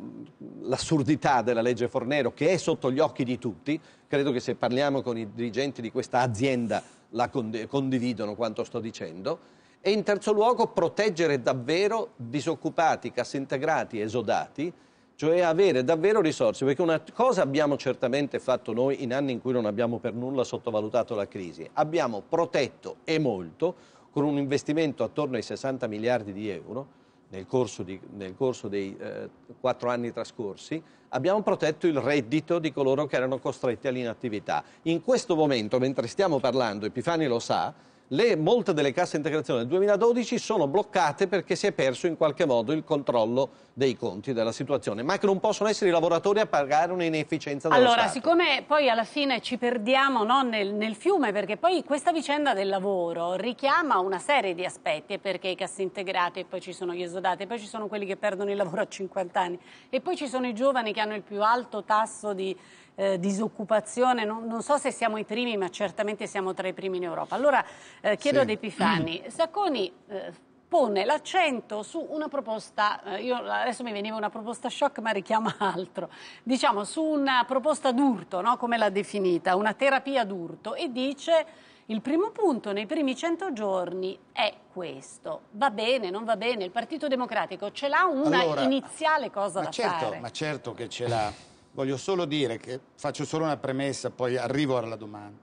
l'assurdità della legge Fornero che è sotto gli occhi di tutti, credo che se parliamo con i dirigenti di questa azienda la condividono quanto sto dicendo, e in terzo luogo proteggere davvero disoccupati, cassintegrati, esodati, cioè avere davvero risorse, perché una cosa abbiamo certamente fatto noi in anni in cui non abbiamo per nulla sottovalutato la crisi, abbiamo protetto e molto con un investimento attorno ai 60 miliardi di euro nel corso, di, nel corso dei eh, quattro eh, anni trascorsi, abbiamo protetto il reddito di coloro che erano costretti all'inattività. In questo momento, mentre stiamo parlando, Epifani lo sa, le, molte delle casse integrazioni del 2012 sono bloccate perché si è perso in qualche modo il controllo dei conti della situazione, ma che non possono essere i lavoratori a pagare un'inefficienza dello allora, Stato. siccome poi alla fine ci perdiamo no, nel, nel, fiume, perché poi questa vicenda del lavoro richiama una serie di aspetti, perché i cassi integrati, poi ci sono gli esodati, poi ci sono quelli che perdono il lavoro a 50 anni, e poi ci sono i giovani che hanno il più alto tasso di eh, disoccupazione, non, non, so se siamo i primi, ma certamente siamo tra i primi in Europa. Allora eh, chiedo sì. ad Epifani, [clears throat] Sacconi eh, pone l'accento su una proposta, eh, io adesso mi veniva una proposta shock ma richiama [laughs] altro, diciamo su una proposta d'urto, no? come l'ha definita, una terapia d'urto e dice il primo punto nei primi 100 giorni è questo, va bene, non va bene, il Partito Democratico ce l'ha una allora, iniziale cosa da certo, fare? Ma certo che ce l'ha. Voglio solo dire che faccio solo una premessa, poi arrivo alla domanda.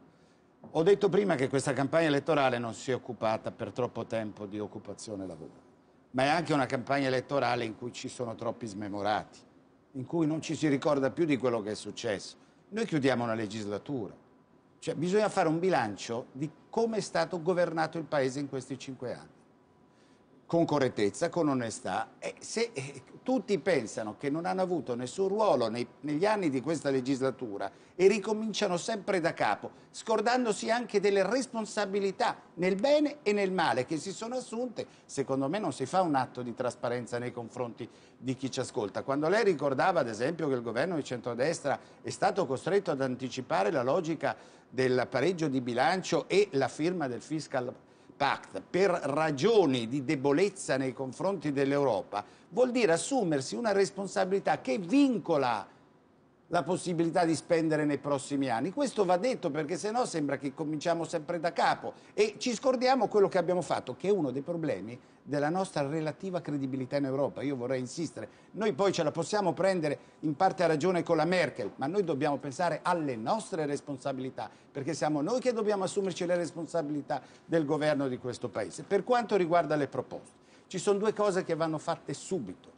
Ho detto prima che questa campagna elettorale non si è occupata per troppo tempo di occupazione e lavoro, ma è anche una campagna elettorale in cui ci sono troppi smemorati, in cui non ci si ricorda più di quello che è successo. Noi chiudiamo una legislatura, cioè bisogna fare un bilancio di come è stato governato il Paese in questi cinque anni con correttezza, con onestà. E se eh, tutti pensano che non hanno avuto nessun ruolo nei, negli anni di questa legislatura e ricominciano sempre da capo, scordandosi anche delle responsabilità nel bene e nel male che si sono assunte, secondo me non si fa un atto di trasparenza nei confronti di chi ci ascolta. Quando lei ricordava, ad esempio, che il governo di centrodestra è stato costretto ad anticipare la logica del pareggio di bilancio e la firma del fiscal Pact per ragioni di debolezza nei confronti dell'Europa vuol dire assumersi una responsabilità che vincola la possibilità di spendere nei prossimi anni. Questo va detto perché sennò sembra che cominciamo sempre da capo e ci scordiamo quello che abbiamo fatto, che è uno dei problemi della nostra relativa credibilità in Europa. Io vorrei insistere, noi poi ce la possiamo prendere in parte a ragione con la Merkel, ma noi dobbiamo pensare alle nostre responsabilità, perché siamo noi che dobbiamo assumerci le responsabilità del governo di questo Paese. Per quanto riguarda le proposte, ci sono due cose che vanno fatte subito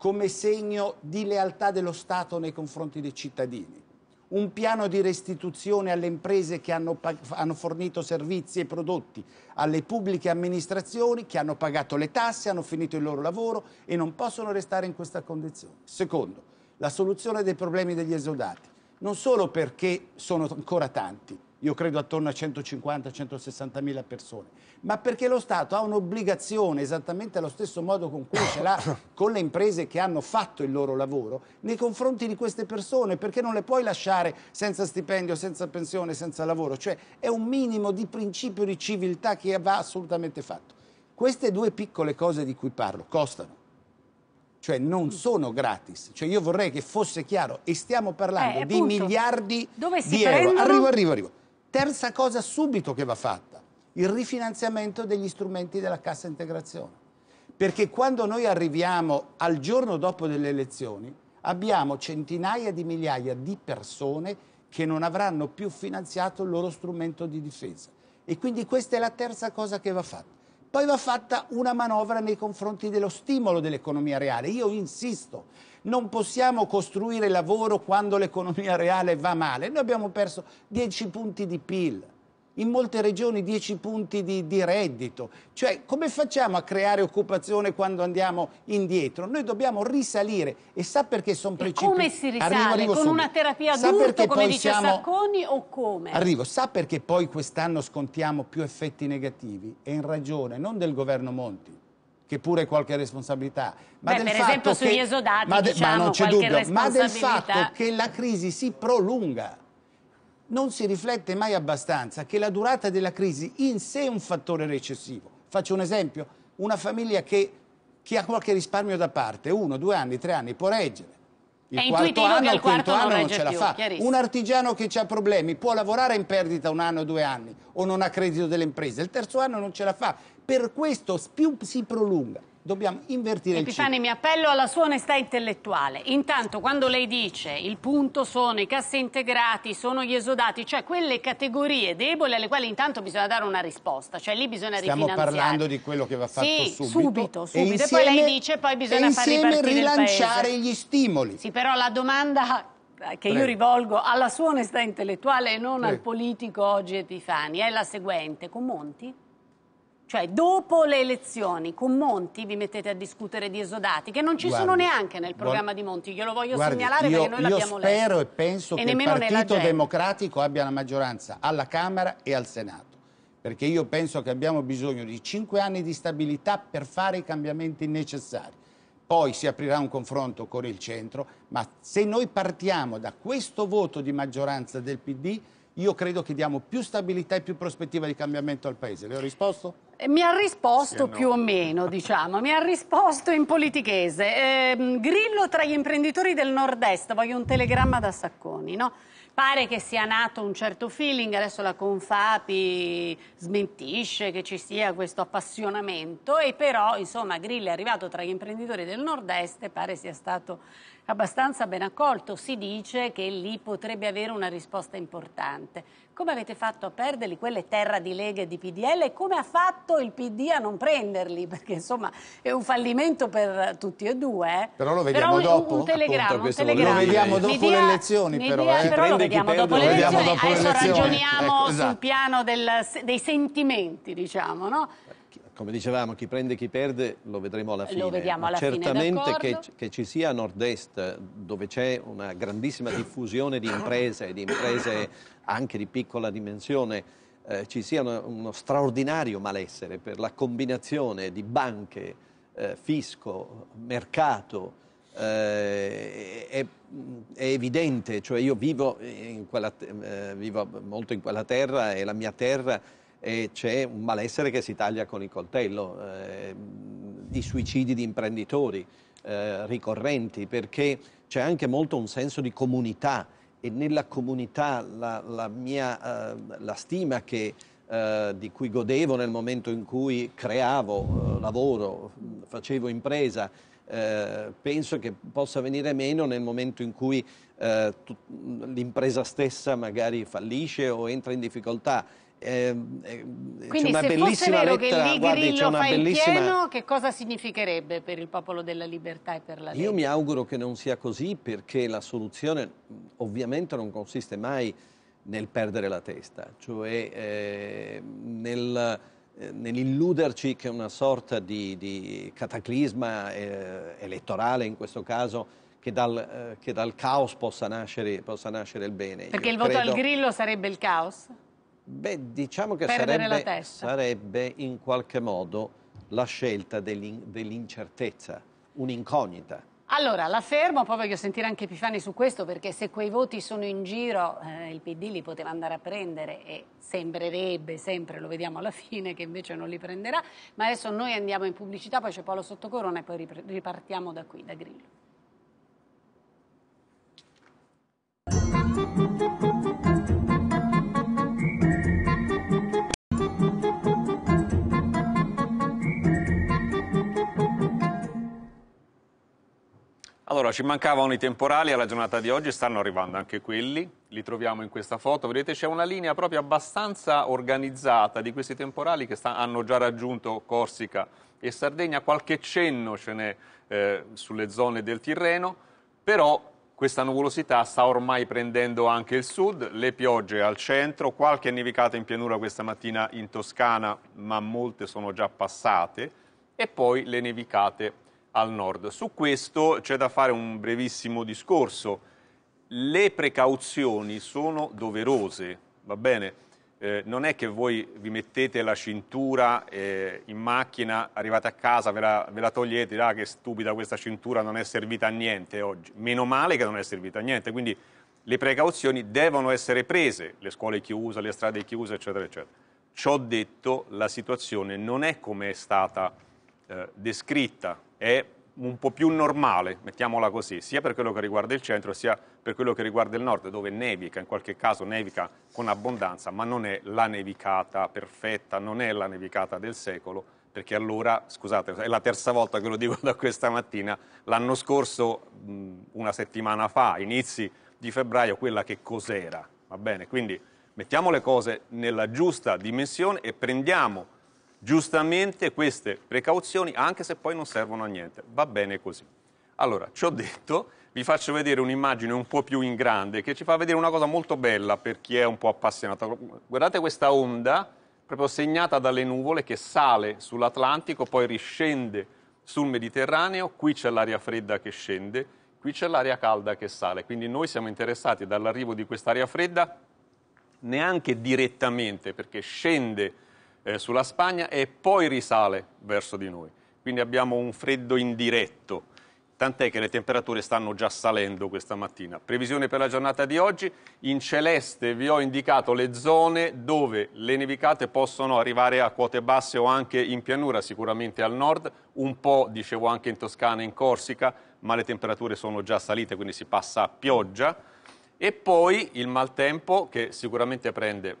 come segno di lealtà dello Stato nei confronti dei cittadini, un piano di restituzione alle imprese che hanno, hanno, fornito servizi e prodotti, alle pubbliche amministrazioni che hanno pagato le tasse, hanno finito il loro lavoro e non possono restare in questa condizione. Secondo, la soluzione dei problemi degli esodati, non solo perché sono ancora tanti, io credo attorno a 150-160 mila persone, ma perché lo Stato ha un'obbligazione esattamente allo stesso modo con cui ce l'ha [coughs] con le imprese che hanno fatto il loro lavoro nei confronti di queste persone, perché non le puoi lasciare senza stipendio, senza pensione, senza lavoro, cioè è un minimo di principio di civiltà che va assolutamente fatto. Queste due piccole cose di cui parlo costano, cioè non mm. sono gratis. Cioè io vorrei che fosse chiaro e stiamo parlando eh, di miliardi Dove si di euro. Arrivo, arrivo, arrivo. Terza cosa subito che va fatta, il rifinanziamento degli strumenti della cassa integrazione. Perché quando noi arriviamo al giorno dopo delle elezioni, abbiamo centinaia di migliaia di persone che non avranno più finanziato il loro strumento di difesa. E quindi questa è la terza cosa che va fatta. Poi va fatta una manovra nei confronti dello stimolo dell'economia reale. Io insisto, non possiamo costruire lavoro quando l'economia reale va male. Noi abbiamo perso 10 punti di PIL, in molte regioni 10 punti di, di reddito. Cioè, come facciamo a creare occupazione quando andiamo indietro? Noi dobbiamo risalire. E sa perché sono precipiti? Come si risale? Arrivo, arrivo Con subito. una terapia d'urto, come dice siamo... Sacconi, o come? Arrivo. Sa perché poi quest'anno scontiamo più effetti negativi? È in ragione non del governo Monti, che pure qualche responsabilità. Ma Beh, per esempio sugli esodati ma de, diciamo, ma non c'è dubbio, ma del fatto che la crisi si prolunga. Non si riflette mai abbastanza che la durata della crisi in sé è un fattore recessivo. Faccio un esempio, una famiglia che, che ha qualche risparmio da parte, uno, due anni, tre anni, può reggere il quarto anno, il quinto anno non, non ce più, la fa. Un artigiano che ha problemi può lavorare in perdita un anno, o due anni o non ha credito delle imprese. Il terzo anno non ce la fa. Per questo più si prolunga dobbiamo invertire Epifani, il ciclo. mi appello alla sua onestà intellettuale. Intanto, quando lei dice il punto sono i cassi integrati, sono gli esodati, cioè quelle categorie deboli alle quali intanto bisogna dare una risposta, cioè lì bisogna Stiamo parlando di quello che va fatto sì, subito. subito, subito. E, insieme, e poi lei dice poi bisogna far ripartire rilanciare gli stimoli. Sì, però la domanda che Prego. io rivolgo alla sua onestà intellettuale e non Prego. al politico oggi Epifani è la seguente. Con Monti? Cioè, dopo le elezioni, con Monti vi mettete a discutere di esodati, che non ci guardi, sono neanche nel programma di Monti. Glielo voglio guardi, segnalare io, perché noi l'abbiamo letto. Io spero letto. e penso e che il Partito Democratico abbia una maggioranza alla Camera e al Senato. Perché io penso che abbiamo bisogno di cinque anni di stabilità per fare i cambiamenti necessari. Poi si aprirà un confronto con il centro, ma se noi partiamo da questo voto di maggioranza del PD io credo che diamo più stabilità e più prospettiva di cambiamento al Paese. Le ho risposto? Eh, mi ha risposto sì, più o meno, diciamo, mi ha risposto in politichese. Eh, grillo tra gli imprenditori del nord-est, voglio un telegramma da Sacconi, no? Pare che sia nato un certo feeling, adesso la Confapi smentisce che ci sia questo appassionamento e però insomma Grillo è arrivato tra gli imprenditori del nord-est e pare sia stato abbastanza ben accolto. Si dice che lì potrebbe avere una risposta importante. Come avete fatto a perderli? Quelle terra di Lega e di PDL e come ha fatto il PD a non prenderli? [laughs] Perché insomma è un fallimento per tutti e due. Eh? Però lo vediamo però dopo. Un, un telegramma, Appunto, un telegramma. Lo vediamo dopo media, le elezioni media, però. Eh. però lo vediamo dopo le elezioni. Dopo Adesso le elezioni. ragioniamo ecco, esatto. sul piano del, dei sentimenti diciamo, no? come dicevamo, chi prende e chi perde lo vedremo alla fine. Lo vediamo alla Certamente fine, che, che, ci sia a nord-est, dove c'è una grandissima diffusione di imprese, di imprese anche di piccola dimensione, eh, ci sia uno straordinario malessere per la combinazione di banche, eh, fisco, mercato. Eh, è, è, evidente, cioè io vivo, quella, eh, vivo molto in quella terra e la mia terra e c'è un malessere che si taglia con il coltello, eh, di suicidi di imprenditori eh, ricorrenti, perché c'è anche molto un senso di comunità e nella comunità la, la mia uh, la stima che, uh, di cui godevo nel momento in cui creavo uh, lavoro, facevo impresa, penso che possa venire meno nel momento in cui l'impresa stessa magari fallisce o entra in difficoltà Ehm, eh, Quindi se fosse vero lettera, che lì guardi, Grillo fa bellissima... il pieno, che cosa significherebbe per il popolo della libertà e per la Lega? Io mi auguro che non sia così perché la soluzione ovviamente non consiste mai nel perdere la testa, cioè eh, nel, eh, nell'illuderci che una sorta di, di cataclisma eh, elettorale in questo caso che dal, eh, che dal caos possa nascere, possa nascere, il bene. Perché Io il voto credo... al Grillo sarebbe il caos? Beh, diciamo che sarebbe, sarebbe, in qualche modo la scelta dell'incertezza, dell un'incognita. Allora, la fermo, poi voglio sentire anche Pifani su questo, perché se quei voti sono in giro eh, il PD li poteva andare a prendere e sembrerebbe sempre, lo vediamo alla fine, che invece non li prenderà. Ma adesso noi andiamo in pubblicità, poi c'è Paolo Sottocorona e poi ripartiamo da qui, da Grillo. Allora, ci mancavano i temporali alla giornata di oggi, stanno arrivando anche quelli, li troviamo in questa foto, vedete c'è una linea proprio abbastanza organizzata di questi temporali che sta, hanno già raggiunto Corsica e Sardegna, qualche cenno ce n'è eh, sulle zone del Tirreno, però questa nuvolosità sta ormai prendendo anche il sud, le piogge al centro, qualche nevicata in pianura questa mattina in Toscana, ma molte sono già passate, e poi le nevicate al nord. Su questo c'è da fare un brevissimo discorso. Le precauzioni sono doverose, va bene? Eh, non è che voi vi mettete la cintura eh, in macchina, arrivate a casa, ve la, ve la togliete, ah che stupida questa cintura, non è servita a niente oggi. Meno male che non è servita a niente, quindi le precauzioni devono essere prese, le scuole chiuse, le strade chiuse, eccetera, eccetera. Ciò detto, la situazione non è come è stata eh, descritta è un po' più normale, mettiamola così, sia per quello che riguarda il centro sia per quello che riguarda il nord, dove nevica, in qualche caso nevica con abbondanza, ma non è la nevicata perfetta, non è la nevicata del secolo, perché allora, scusate, è la terza volta che lo dico da questa mattina, l'anno scorso, una settimana fa, inizi di febbraio, quella che cos'era, va bene? Quindi mettiamo le cose nella giusta dimensione e prendiamo giustamente queste precauzioni, anche se poi non servono a niente. Va bene così. Allora, ci ho detto, vi faccio vedere un'immagine un po' più in grande che ci fa vedere una cosa molto bella per chi è un po' appassionato. Guardate questa onda proprio segnata dalle nuvole che sale sull'Atlantico, poi riscende sul Mediterraneo, qui c'è l'aria fredda che scende, qui c'è l'aria calda che sale, quindi noi siamo interessati dall'arrivo di quest'aria fredda neanche direttamente perché scende eh, sulla Spagna e poi risale verso di noi. Quindi abbiamo un freddo indiretto, tant'è che le temperature stanno già salendo questa mattina. Previsione per la giornata di oggi, in celeste vi ho indicato le zone dove le nevicate possono arrivare a quote basse o anche in pianura, sicuramente al nord, un po' dicevo anche in Toscana e in Corsica, ma le temperature sono già salite, quindi si passa a pioggia. E poi il maltempo che sicuramente prende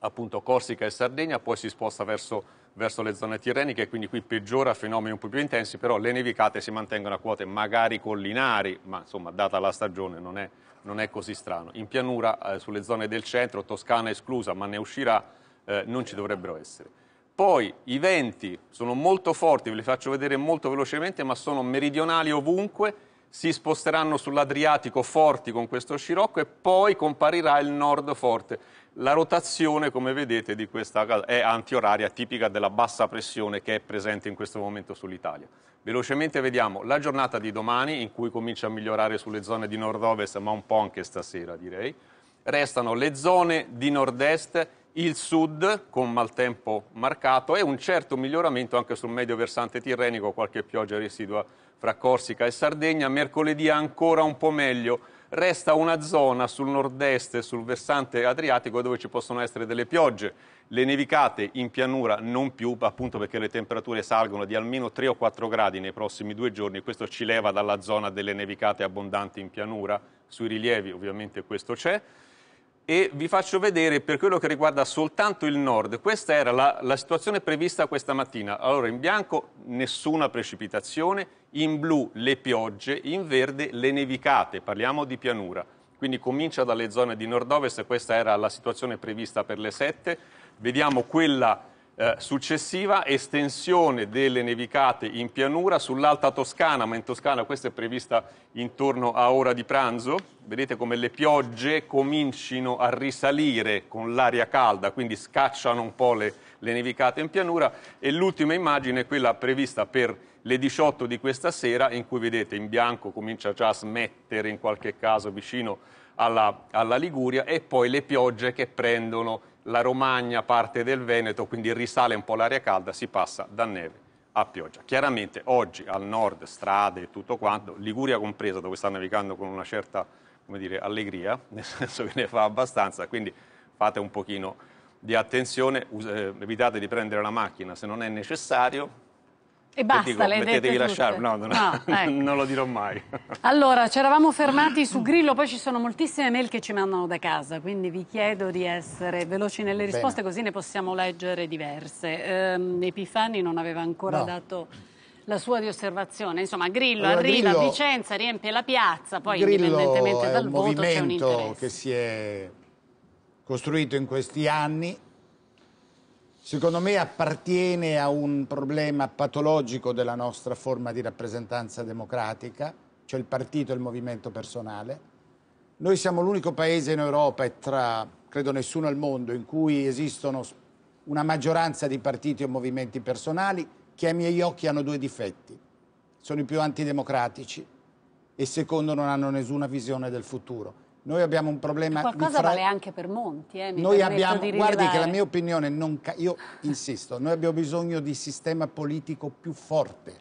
appunto Corsica e Sardegna, poi si sposta verso, verso le zone tirreniche e quindi qui peggiora fenomeni un po' più intensi, però le nevicate si mantengono a quote magari collinari, ma insomma data la stagione non è, non è così strano. In pianura eh, sulle zone del centro, Toscana esclusa, ma ne uscirà, eh, non ci dovrebbero essere. Poi i venti sono molto forti, ve li faccio vedere molto velocemente, ma sono meridionali ovunque, si sposteranno sull'Adriatico forti con questo scirocco e poi comparirà il nord forte. La rotazione, come vedete, di questa è antioraria, tipica della bassa pressione che è presente in questo momento sull'Italia. Velocemente vediamo la giornata di domani, in cui comincia a migliorare sulle zone di nord-ovest, ma un po' anche stasera, direi. Restano le zone di nord-est, il sud con maltempo marcato e un certo miglioramento anche sul medio versante tirrenico, qualche pioggia residua fra Corsica e Sardegna, mercoledì ancora un po' meglio. Resta una zona sul nord-est sul versante adriatico dove ci possono essere delle piogge. Le nevicate in pianura non più, appunto perché le temperature salgono di almeno 3 o 4 gradi nei prossimi due giorni. Questo ci leva dalla zona delle nevicate abbondanti in pianura. Sui rilievi ovviamente questo c'è e vi faccio vedere per quello che riguarda soltanto il nord. Questa era la, la, situazione prevista questa mattina. Allora, in bianco nessuna precipitazione, in blu le piogge, in verde le nevicate, parliamo di pianura. Quindi comincia dalle zone di nord-ovest, questa era la situazione prevista per le 7. Vediamo quella eh, successiva estensione delle nevicate in pianura sull'Alta Toscana, ma in Toscana questa è prevista intorno a ora di pranzo. Vedete come le piogge comincino a risalire con l'aria calda, quindi scacciano un po' le, le nevicate in pianura. E l'ultima immagine è quella prevista per le 18 di questa sera, in cui vedete in bianco comincia già a smettere in qualche caso vicino alla, alla Liguria e poi le piogge che prendono la Romagna, parte del Veneto, quindi risale un po' l'aria calda, si passa da neve a pioggia. Chiaramente oggi al nord strade e tutto quanto, Liguria compresa, dove sta navigando con una certa come dire, allegria, [laughs] nel senso che ne fa abbastanza, quindi fate un pochino di attenzione, eh, evitate di prendere la macchina se non è necessario, e basta, dico, le mettetevi la sciarpa, no, non, ah, [laughs] ecco. non, lo dirò mai. Allora, ci eravamo fermati su Grillo, poi ci sono moltissime mail che ci mandano da casa, quindi vi chiedo di essere veloci nelle risposte Bene. così ne possiamo leggere diverse. Ehm, Epifani non aveva ancora no. dato la sua di osservazione. Insomma, Grillo allora, arriva Grillo, a Vicenza, riempie la piazza, poi Grillo indipendentemente dal voto c'è un interesse. che si è costruito in questi anni secondo me appartiene a un problema patologico della nostra forma di rappresentanza democratica, cioè il partito e il movimento personale. Noi siamo l'unico paese in Europa e tra, credo, nessuno al mondo in cui esistono una maggioranza di partiti o movimenti personali che a miei occhi hanno due difetti. Sono i più antidemocratici e secondo non hanno nessuna visione del futuro. Noi abbiamo un problema Qualcosa fra... vale anche per Monti, eh, noi abbiamo, Guardi che la mia opinione, non ca... io insisto, noi abbiamo bisogno di sistema politico più forte,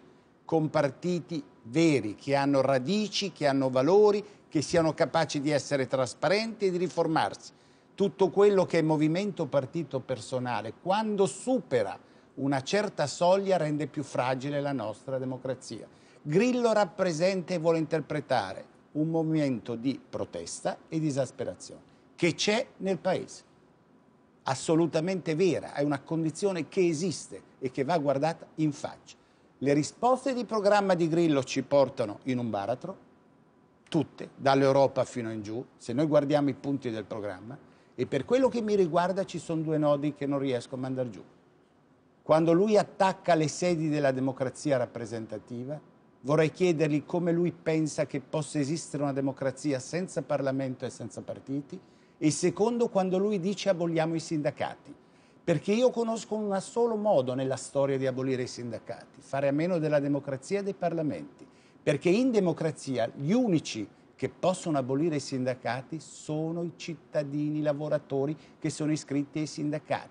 con partiti veri, che hanno radici, che hanno valori, che siano capaci di essere trasparenti e di riformarsi. Tutto quello che è movimento partito personale, quando supera una certa soglia, rende più fragile la nostra democrazia. Grillo rappresenta e vuole interpretare un movimento di protesta e di esasperazione che c'è nel Paese. Assolutamente vera, è una condizione che esiste e che va guardata in faccia. Le risposte di programma di Grillo ci portano in un baratro, tutte, dall'Europa fino in giù, se noi guardiamo i punti del programma, e per quello che mi riguarda ci sono due nodi che non riesco a mandare giù. Quando lui attacca le sedi della democrazia rappresentativa, Vorrei chiedergli come lui pensa che possa esistere una democrazia senza Parlamento e senza partiti. E secondo, quando lui dice aboliamo i sindacati. Perché io conosco un solo modo nella storia di abolire i sindacati, fare a meno della democrazia e dei parlamenti. Perché in democrazia gli unici che possono abolire i sindacati sono i cittadini i lavoratori che sono iscritti ai sindacati.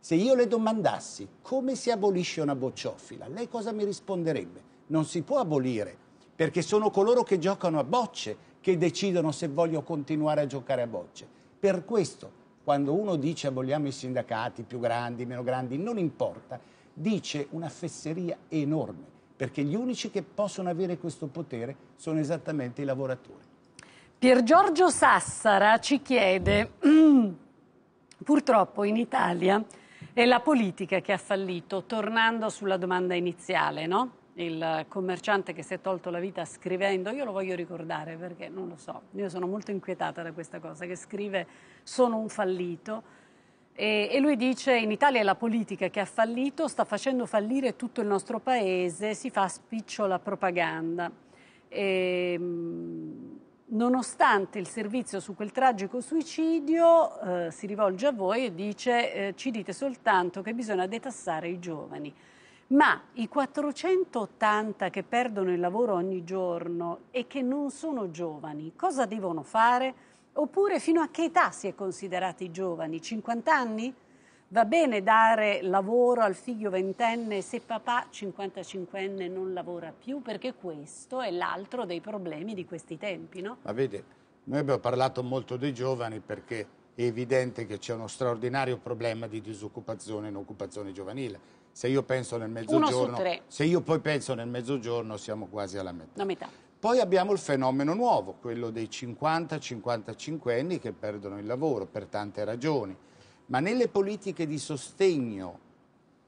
Se io le domandassi come si abolisce una bocciofila, lei cosa mi risponderebbe? non si può abolire, perché sono coloro che giocano a bocce che decidono se voglio continuare a giocare a bocce. Per questo, quando uno dice aboliamo i sindacati più grandi, meno grandi, non importa, dice una fesseria enorme, perché gli unici che possono avere questo potere sono esattamente i lavoratori. Pier Giorgio Sassara ci chiede, mm, purtroppo in Italia è la politica che ha fallito, tornando sulla domanda iniziale, no? il commerciante che si è tolto la vita scrivendo, io lo voglio ricordare perché non lo so, io sono molto inquietata da questa cosa, che scrive sono un fallito e, e lui dice in Italia è la politica che ha fallito, sta facendo fallire tutto il nostro paese, si fa spicciola propaganda. E, ehm, nonostante il servizio su quel tragico suicidio eh, si rivolge a voi e dice eh, ci dite soltanto che bisogna detassare i giovani ma i 480 che perdono il lavoro ogni giorno e che non sono giovani, cosa devono fare? Oppure fino a che età si è considerati giovani? 50 anni? Va bene dare lavoro al figlio ventenne se papà 55enne non lavora più, perché questo è l'altro dei problemi di questi tempi, no? Ma vede, noi abbiamo parlato molto dei giovani perché è evidente che c'è uno straordinario problema di disoccupazione e in occupazione giovanile se io penso nel mezzogiorno, se io poi penso nel mezzogiorno siamo quasi alla metà. metà. Poi abbiamo il fenomeno nuovo, quello dei 50-55 anni che perdono il lavoro per tante ragioni, ma nelle politiche di sostegno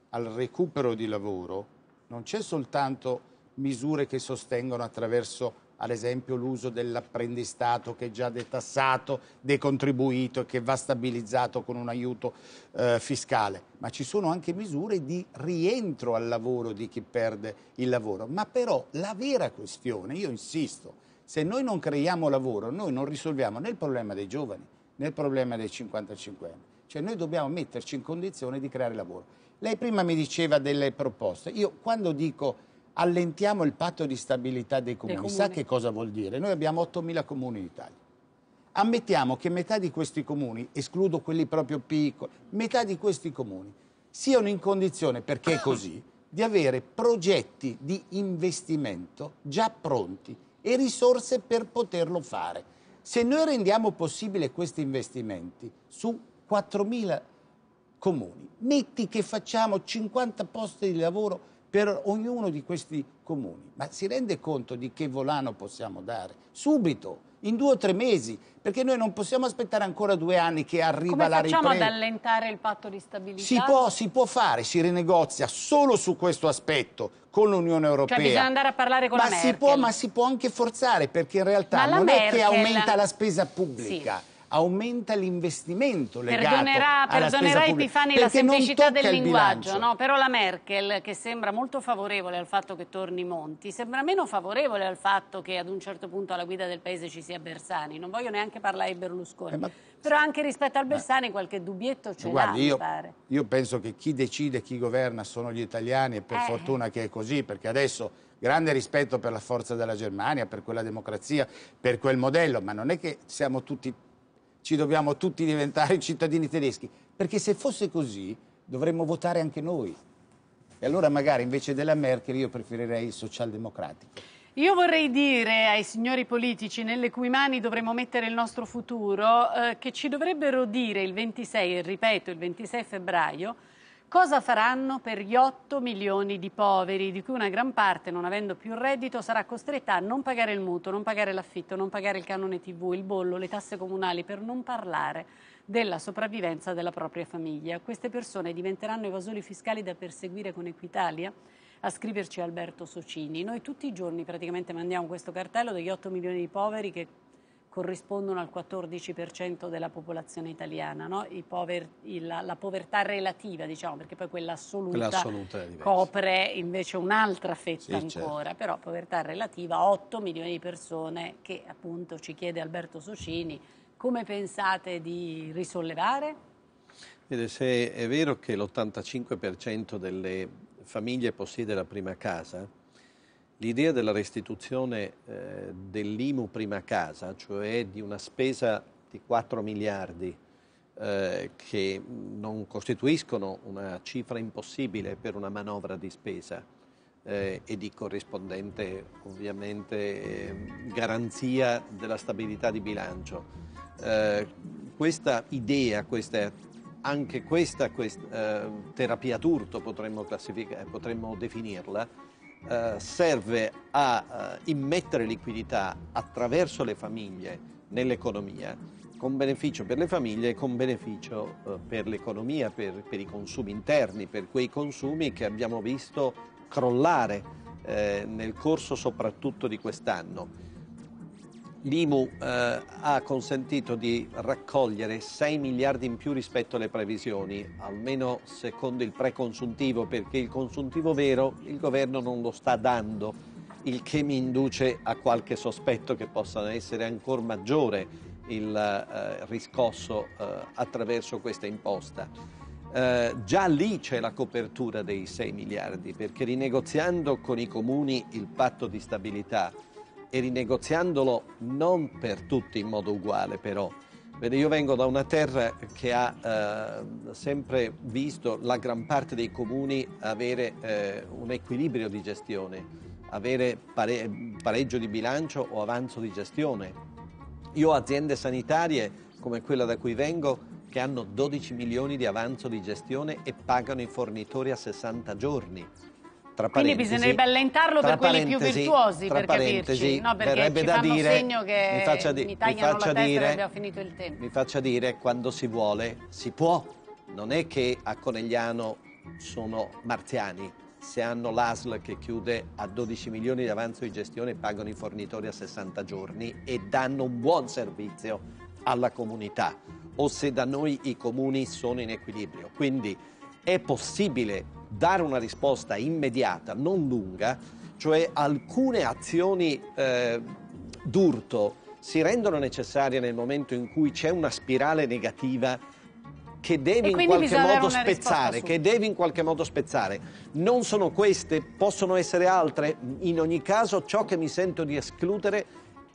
al recupero di lavoro non c'è soltanto misure che sostengono attraverso ad esempio l'uso dell'apprendistato che è già detassato, decontribuito e che va stabilizzato con un aiuto eh, fiscale, ma ci sono anche misure di rientro al lavoro di chi perde il lavoro. Ma però la vera questione, io insisto, se noi non creiamo lavoro, noi non risolviamo né il problema dei giovani né il problema dei 55 anni. Cioè noi dobbiamo metterci in condizione di creare lavoro. Lei prima mi diceva delle proposte. Io quando dico allentiamo il patto di stabilità dei comuni. comuni. Sa che cosa vuol dire? Noi abbiamo 8.000 comuni in Italia. Ammettiamo che metà di questi comuni, escludo quelli proprio piccoli, metà di questi comuni siano in condizione, perché è così, di avere progetti di investimento già pronti e risorse per poterlo fare. Se noi rendiamo possibile questi investimenti su 4.000 comuni, metti che facciamo 50 posti di lavoro per ognuno di questi comuni. Ma si rende conto di che volano possiamo dare? Subito, in due o tre mesi, perché noi non possiamo aspettare ancora due anni che arriva Come la ripresa. facciamo ad allentare il patto di stabilità? Si può, si può, fare, si rinegozia solo su questo aspetto con l'Unione cioè, Europea. Cioè bisogna andare a parlare con ma la Merkel. Si può, ma si può anche forzare, perché in realtà non Merkel... è che aumenta la spesa pubblica. Sì aumenta l'investimento legato perdonerà, alla perdonerà spesa Epifani la semplicità del linguaggio, no? però la Merkel che sembra molto favorevole al fatto che torni Monti, sembra meno favorevole al fatto che ad un certo punto alla guida del paese ci sia Bersani, non voglio neanche parlare di Berlusconi, eh, ma... però anche rispetto al Bersani ma... qualche dubbietto c'è. Guardi, io, io, penso che chi decide, chi governa sono gli italiani e per eh. fortuna che è così, perché adesso grande rispetto per la forza della Germania, per quella democrazia, per quel modello, ma non è che siamo tutti ci dobbiamo tutti diventare [laughs] cittadini tedeschi, perché se fosse così dovremmo votare anche noi. E allora magari invece della Merkel io preferirei il socialdemocratico. Io vorrei dire ai signori politici nelle cui mani dovremmo mettere il nostro futuro eh, che ci dovrebbero dire il 26, e ripeto il 26 febbraio, Cosa faranno per gli 8 milioni di poveri, di cui una gran parte, non avendo più reddito, sarà costretta a non pagare il mutuo, non pagare l'affitto, non pagare il canone TV, il bollo, le tasse comunali, per non parlare della sopravvivenza della propria famiglia. Queste persone diventeranno evasori fiscali da perseguire con Equitalia? A scriverci Alberto Socini. Noi tutti i giorni praticamente mandiamo questo cartello degli 8 milioni di poveri che corrispondono al 14% della popolazione italiana, no? pover, il, la, povertà relativa, diciamo, perché poi quella assoluta copre invece un'altra fetta sì, certo. ancora, certo. però povertà relativa a 8 milioni di persone che appunto ci chiede Alberto Socini come pensate di risollevare? se è vero che l'85% delle famiglie possiede la prima casa, L'idea della restituzione eh, dell'IMU prima casa, cioè di una spesa di 4 miliardi eh, che non costituiscono una cifra impossibile per una manovra di spesa eh, e di corrispondente ovviamente eh, garanzia della stabilità di bilancio. Eh, questa idea, questa anche questa, questa eh, terapia turto potremmo, potremmo definirla, eh, serve a eh, immettere liquidità attraverso le famiglie nell'economia, con beneficio per le famiglie e con beneficio eh, per l'economia, per, per, i consumi interni, per quei consumi che abbiamo visto crollare eh, nel corso soprattutto di quest'anno l'IMU eh, ha consentito di raccogliere 6 miliardi in più rispetto alle previsioni, almeno secondo il preconsuntivo, perché il consuntivo vero il governo non lo sta dando, il che mi induce a qualche sospetto che possa essere ancora maggiore il eh, riscosso eh, attraverso questa imposta. Eh, già lì c'è la copertura dei 6 miliardi perché rinegoziando con i comuni il patto di stabilità e rinegoziandolo non per tutti in modo uguale però. Vede, io vengo da una terra che ha eh, sempre visto la gran parte dei comuni avere eh, un equilibrio di gestione, avere pare pareggio di bilancio o avanzo di gestione. Io ho aziende sanitarie come quella da cui vengo che hanno 12 milioni di avanzo di gestione e pagano i fornitori a 60 giorni. Tra Quindi bisognerebbe allentarlo per quelli più virtuosi, per capirci. No, perché ci da fanno dire, segno che mi faccia, di, mi tagliano mi faccia la dire, abbiamo finito il tempo. Mi faccia dire, quando si vuole, si può. Non è che a Conegliano sono marziani, se hanno l'ASL che chiude a 12 milioni di avanzo di gestione pagano i fornitori a 60 giorni e danno un buon servizio alla comunità o se da noi i comuni sono in equilibrio. Quindi è possibile dare una risposta immediata, non lunga, cioè alcune azioni eh, d'urto si rendono necessarie nel momento in cui c'è una spirale negativa che devi in qualche modo spezzare, che devi in qualche modo spezzare. Non sono queste, possono essere altre, in ogni caso ciò che mi sento di escludere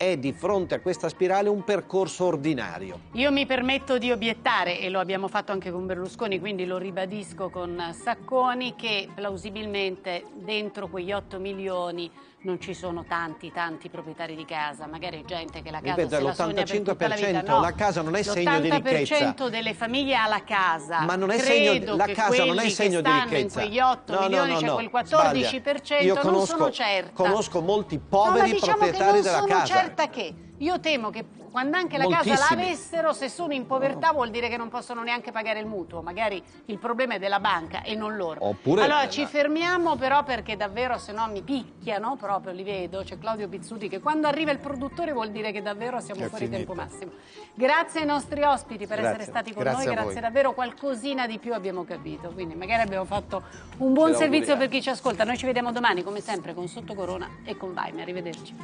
è di fronte a questa spirale un percorso ordinario. Io mi permetto di obiettare, e lo abbiamo fatto anche con Berlusconi, quindi lo ribadisco con Sacconi, che plausibilmente dentro quegli 8 milioni non ci sono tanti, tanti proprietari di casa, magari gente che la casa Ripeto, se la sogna per tutta la vita. No, la casa non è segno di ricchezza. L'80% delle famiglie ha la casa. Ma non è segno, Credo la casa non è segno di ricchezza. che in quegli 8 no, milioni, no, cioè no, cioè quel 14% Sbaglia. Io conosco, non sono certa. Conosco molti poveri no, diciamo proprietari della casa. Non sono certa che io temo che quando anche la Moltissime. casa l'avessero, se sono in povertà vuol dire che non possono neanche pagare il mutuo. Magari il problema è della banca e non loro. Oppure allora ci fermiamo però perché davvero se no mi picchiano proprio, li vedo. C'è Claudio Pizzuti che quando arriva il produttore vuol dire che davvero siamo è eh, fuori finito. tempo massimo. Grazie ai nostri ospiti per grazie. essere stati con grazie noi, grazie davvero qualcosina di più abbiamo capito. Quindi magari abbiamo fatto un buon servizio eh. per chi ci ascolta. Noi ci vediamo domani come sempre con Sottocorona e con Vaime. Arrivederci.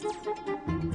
フフフフ。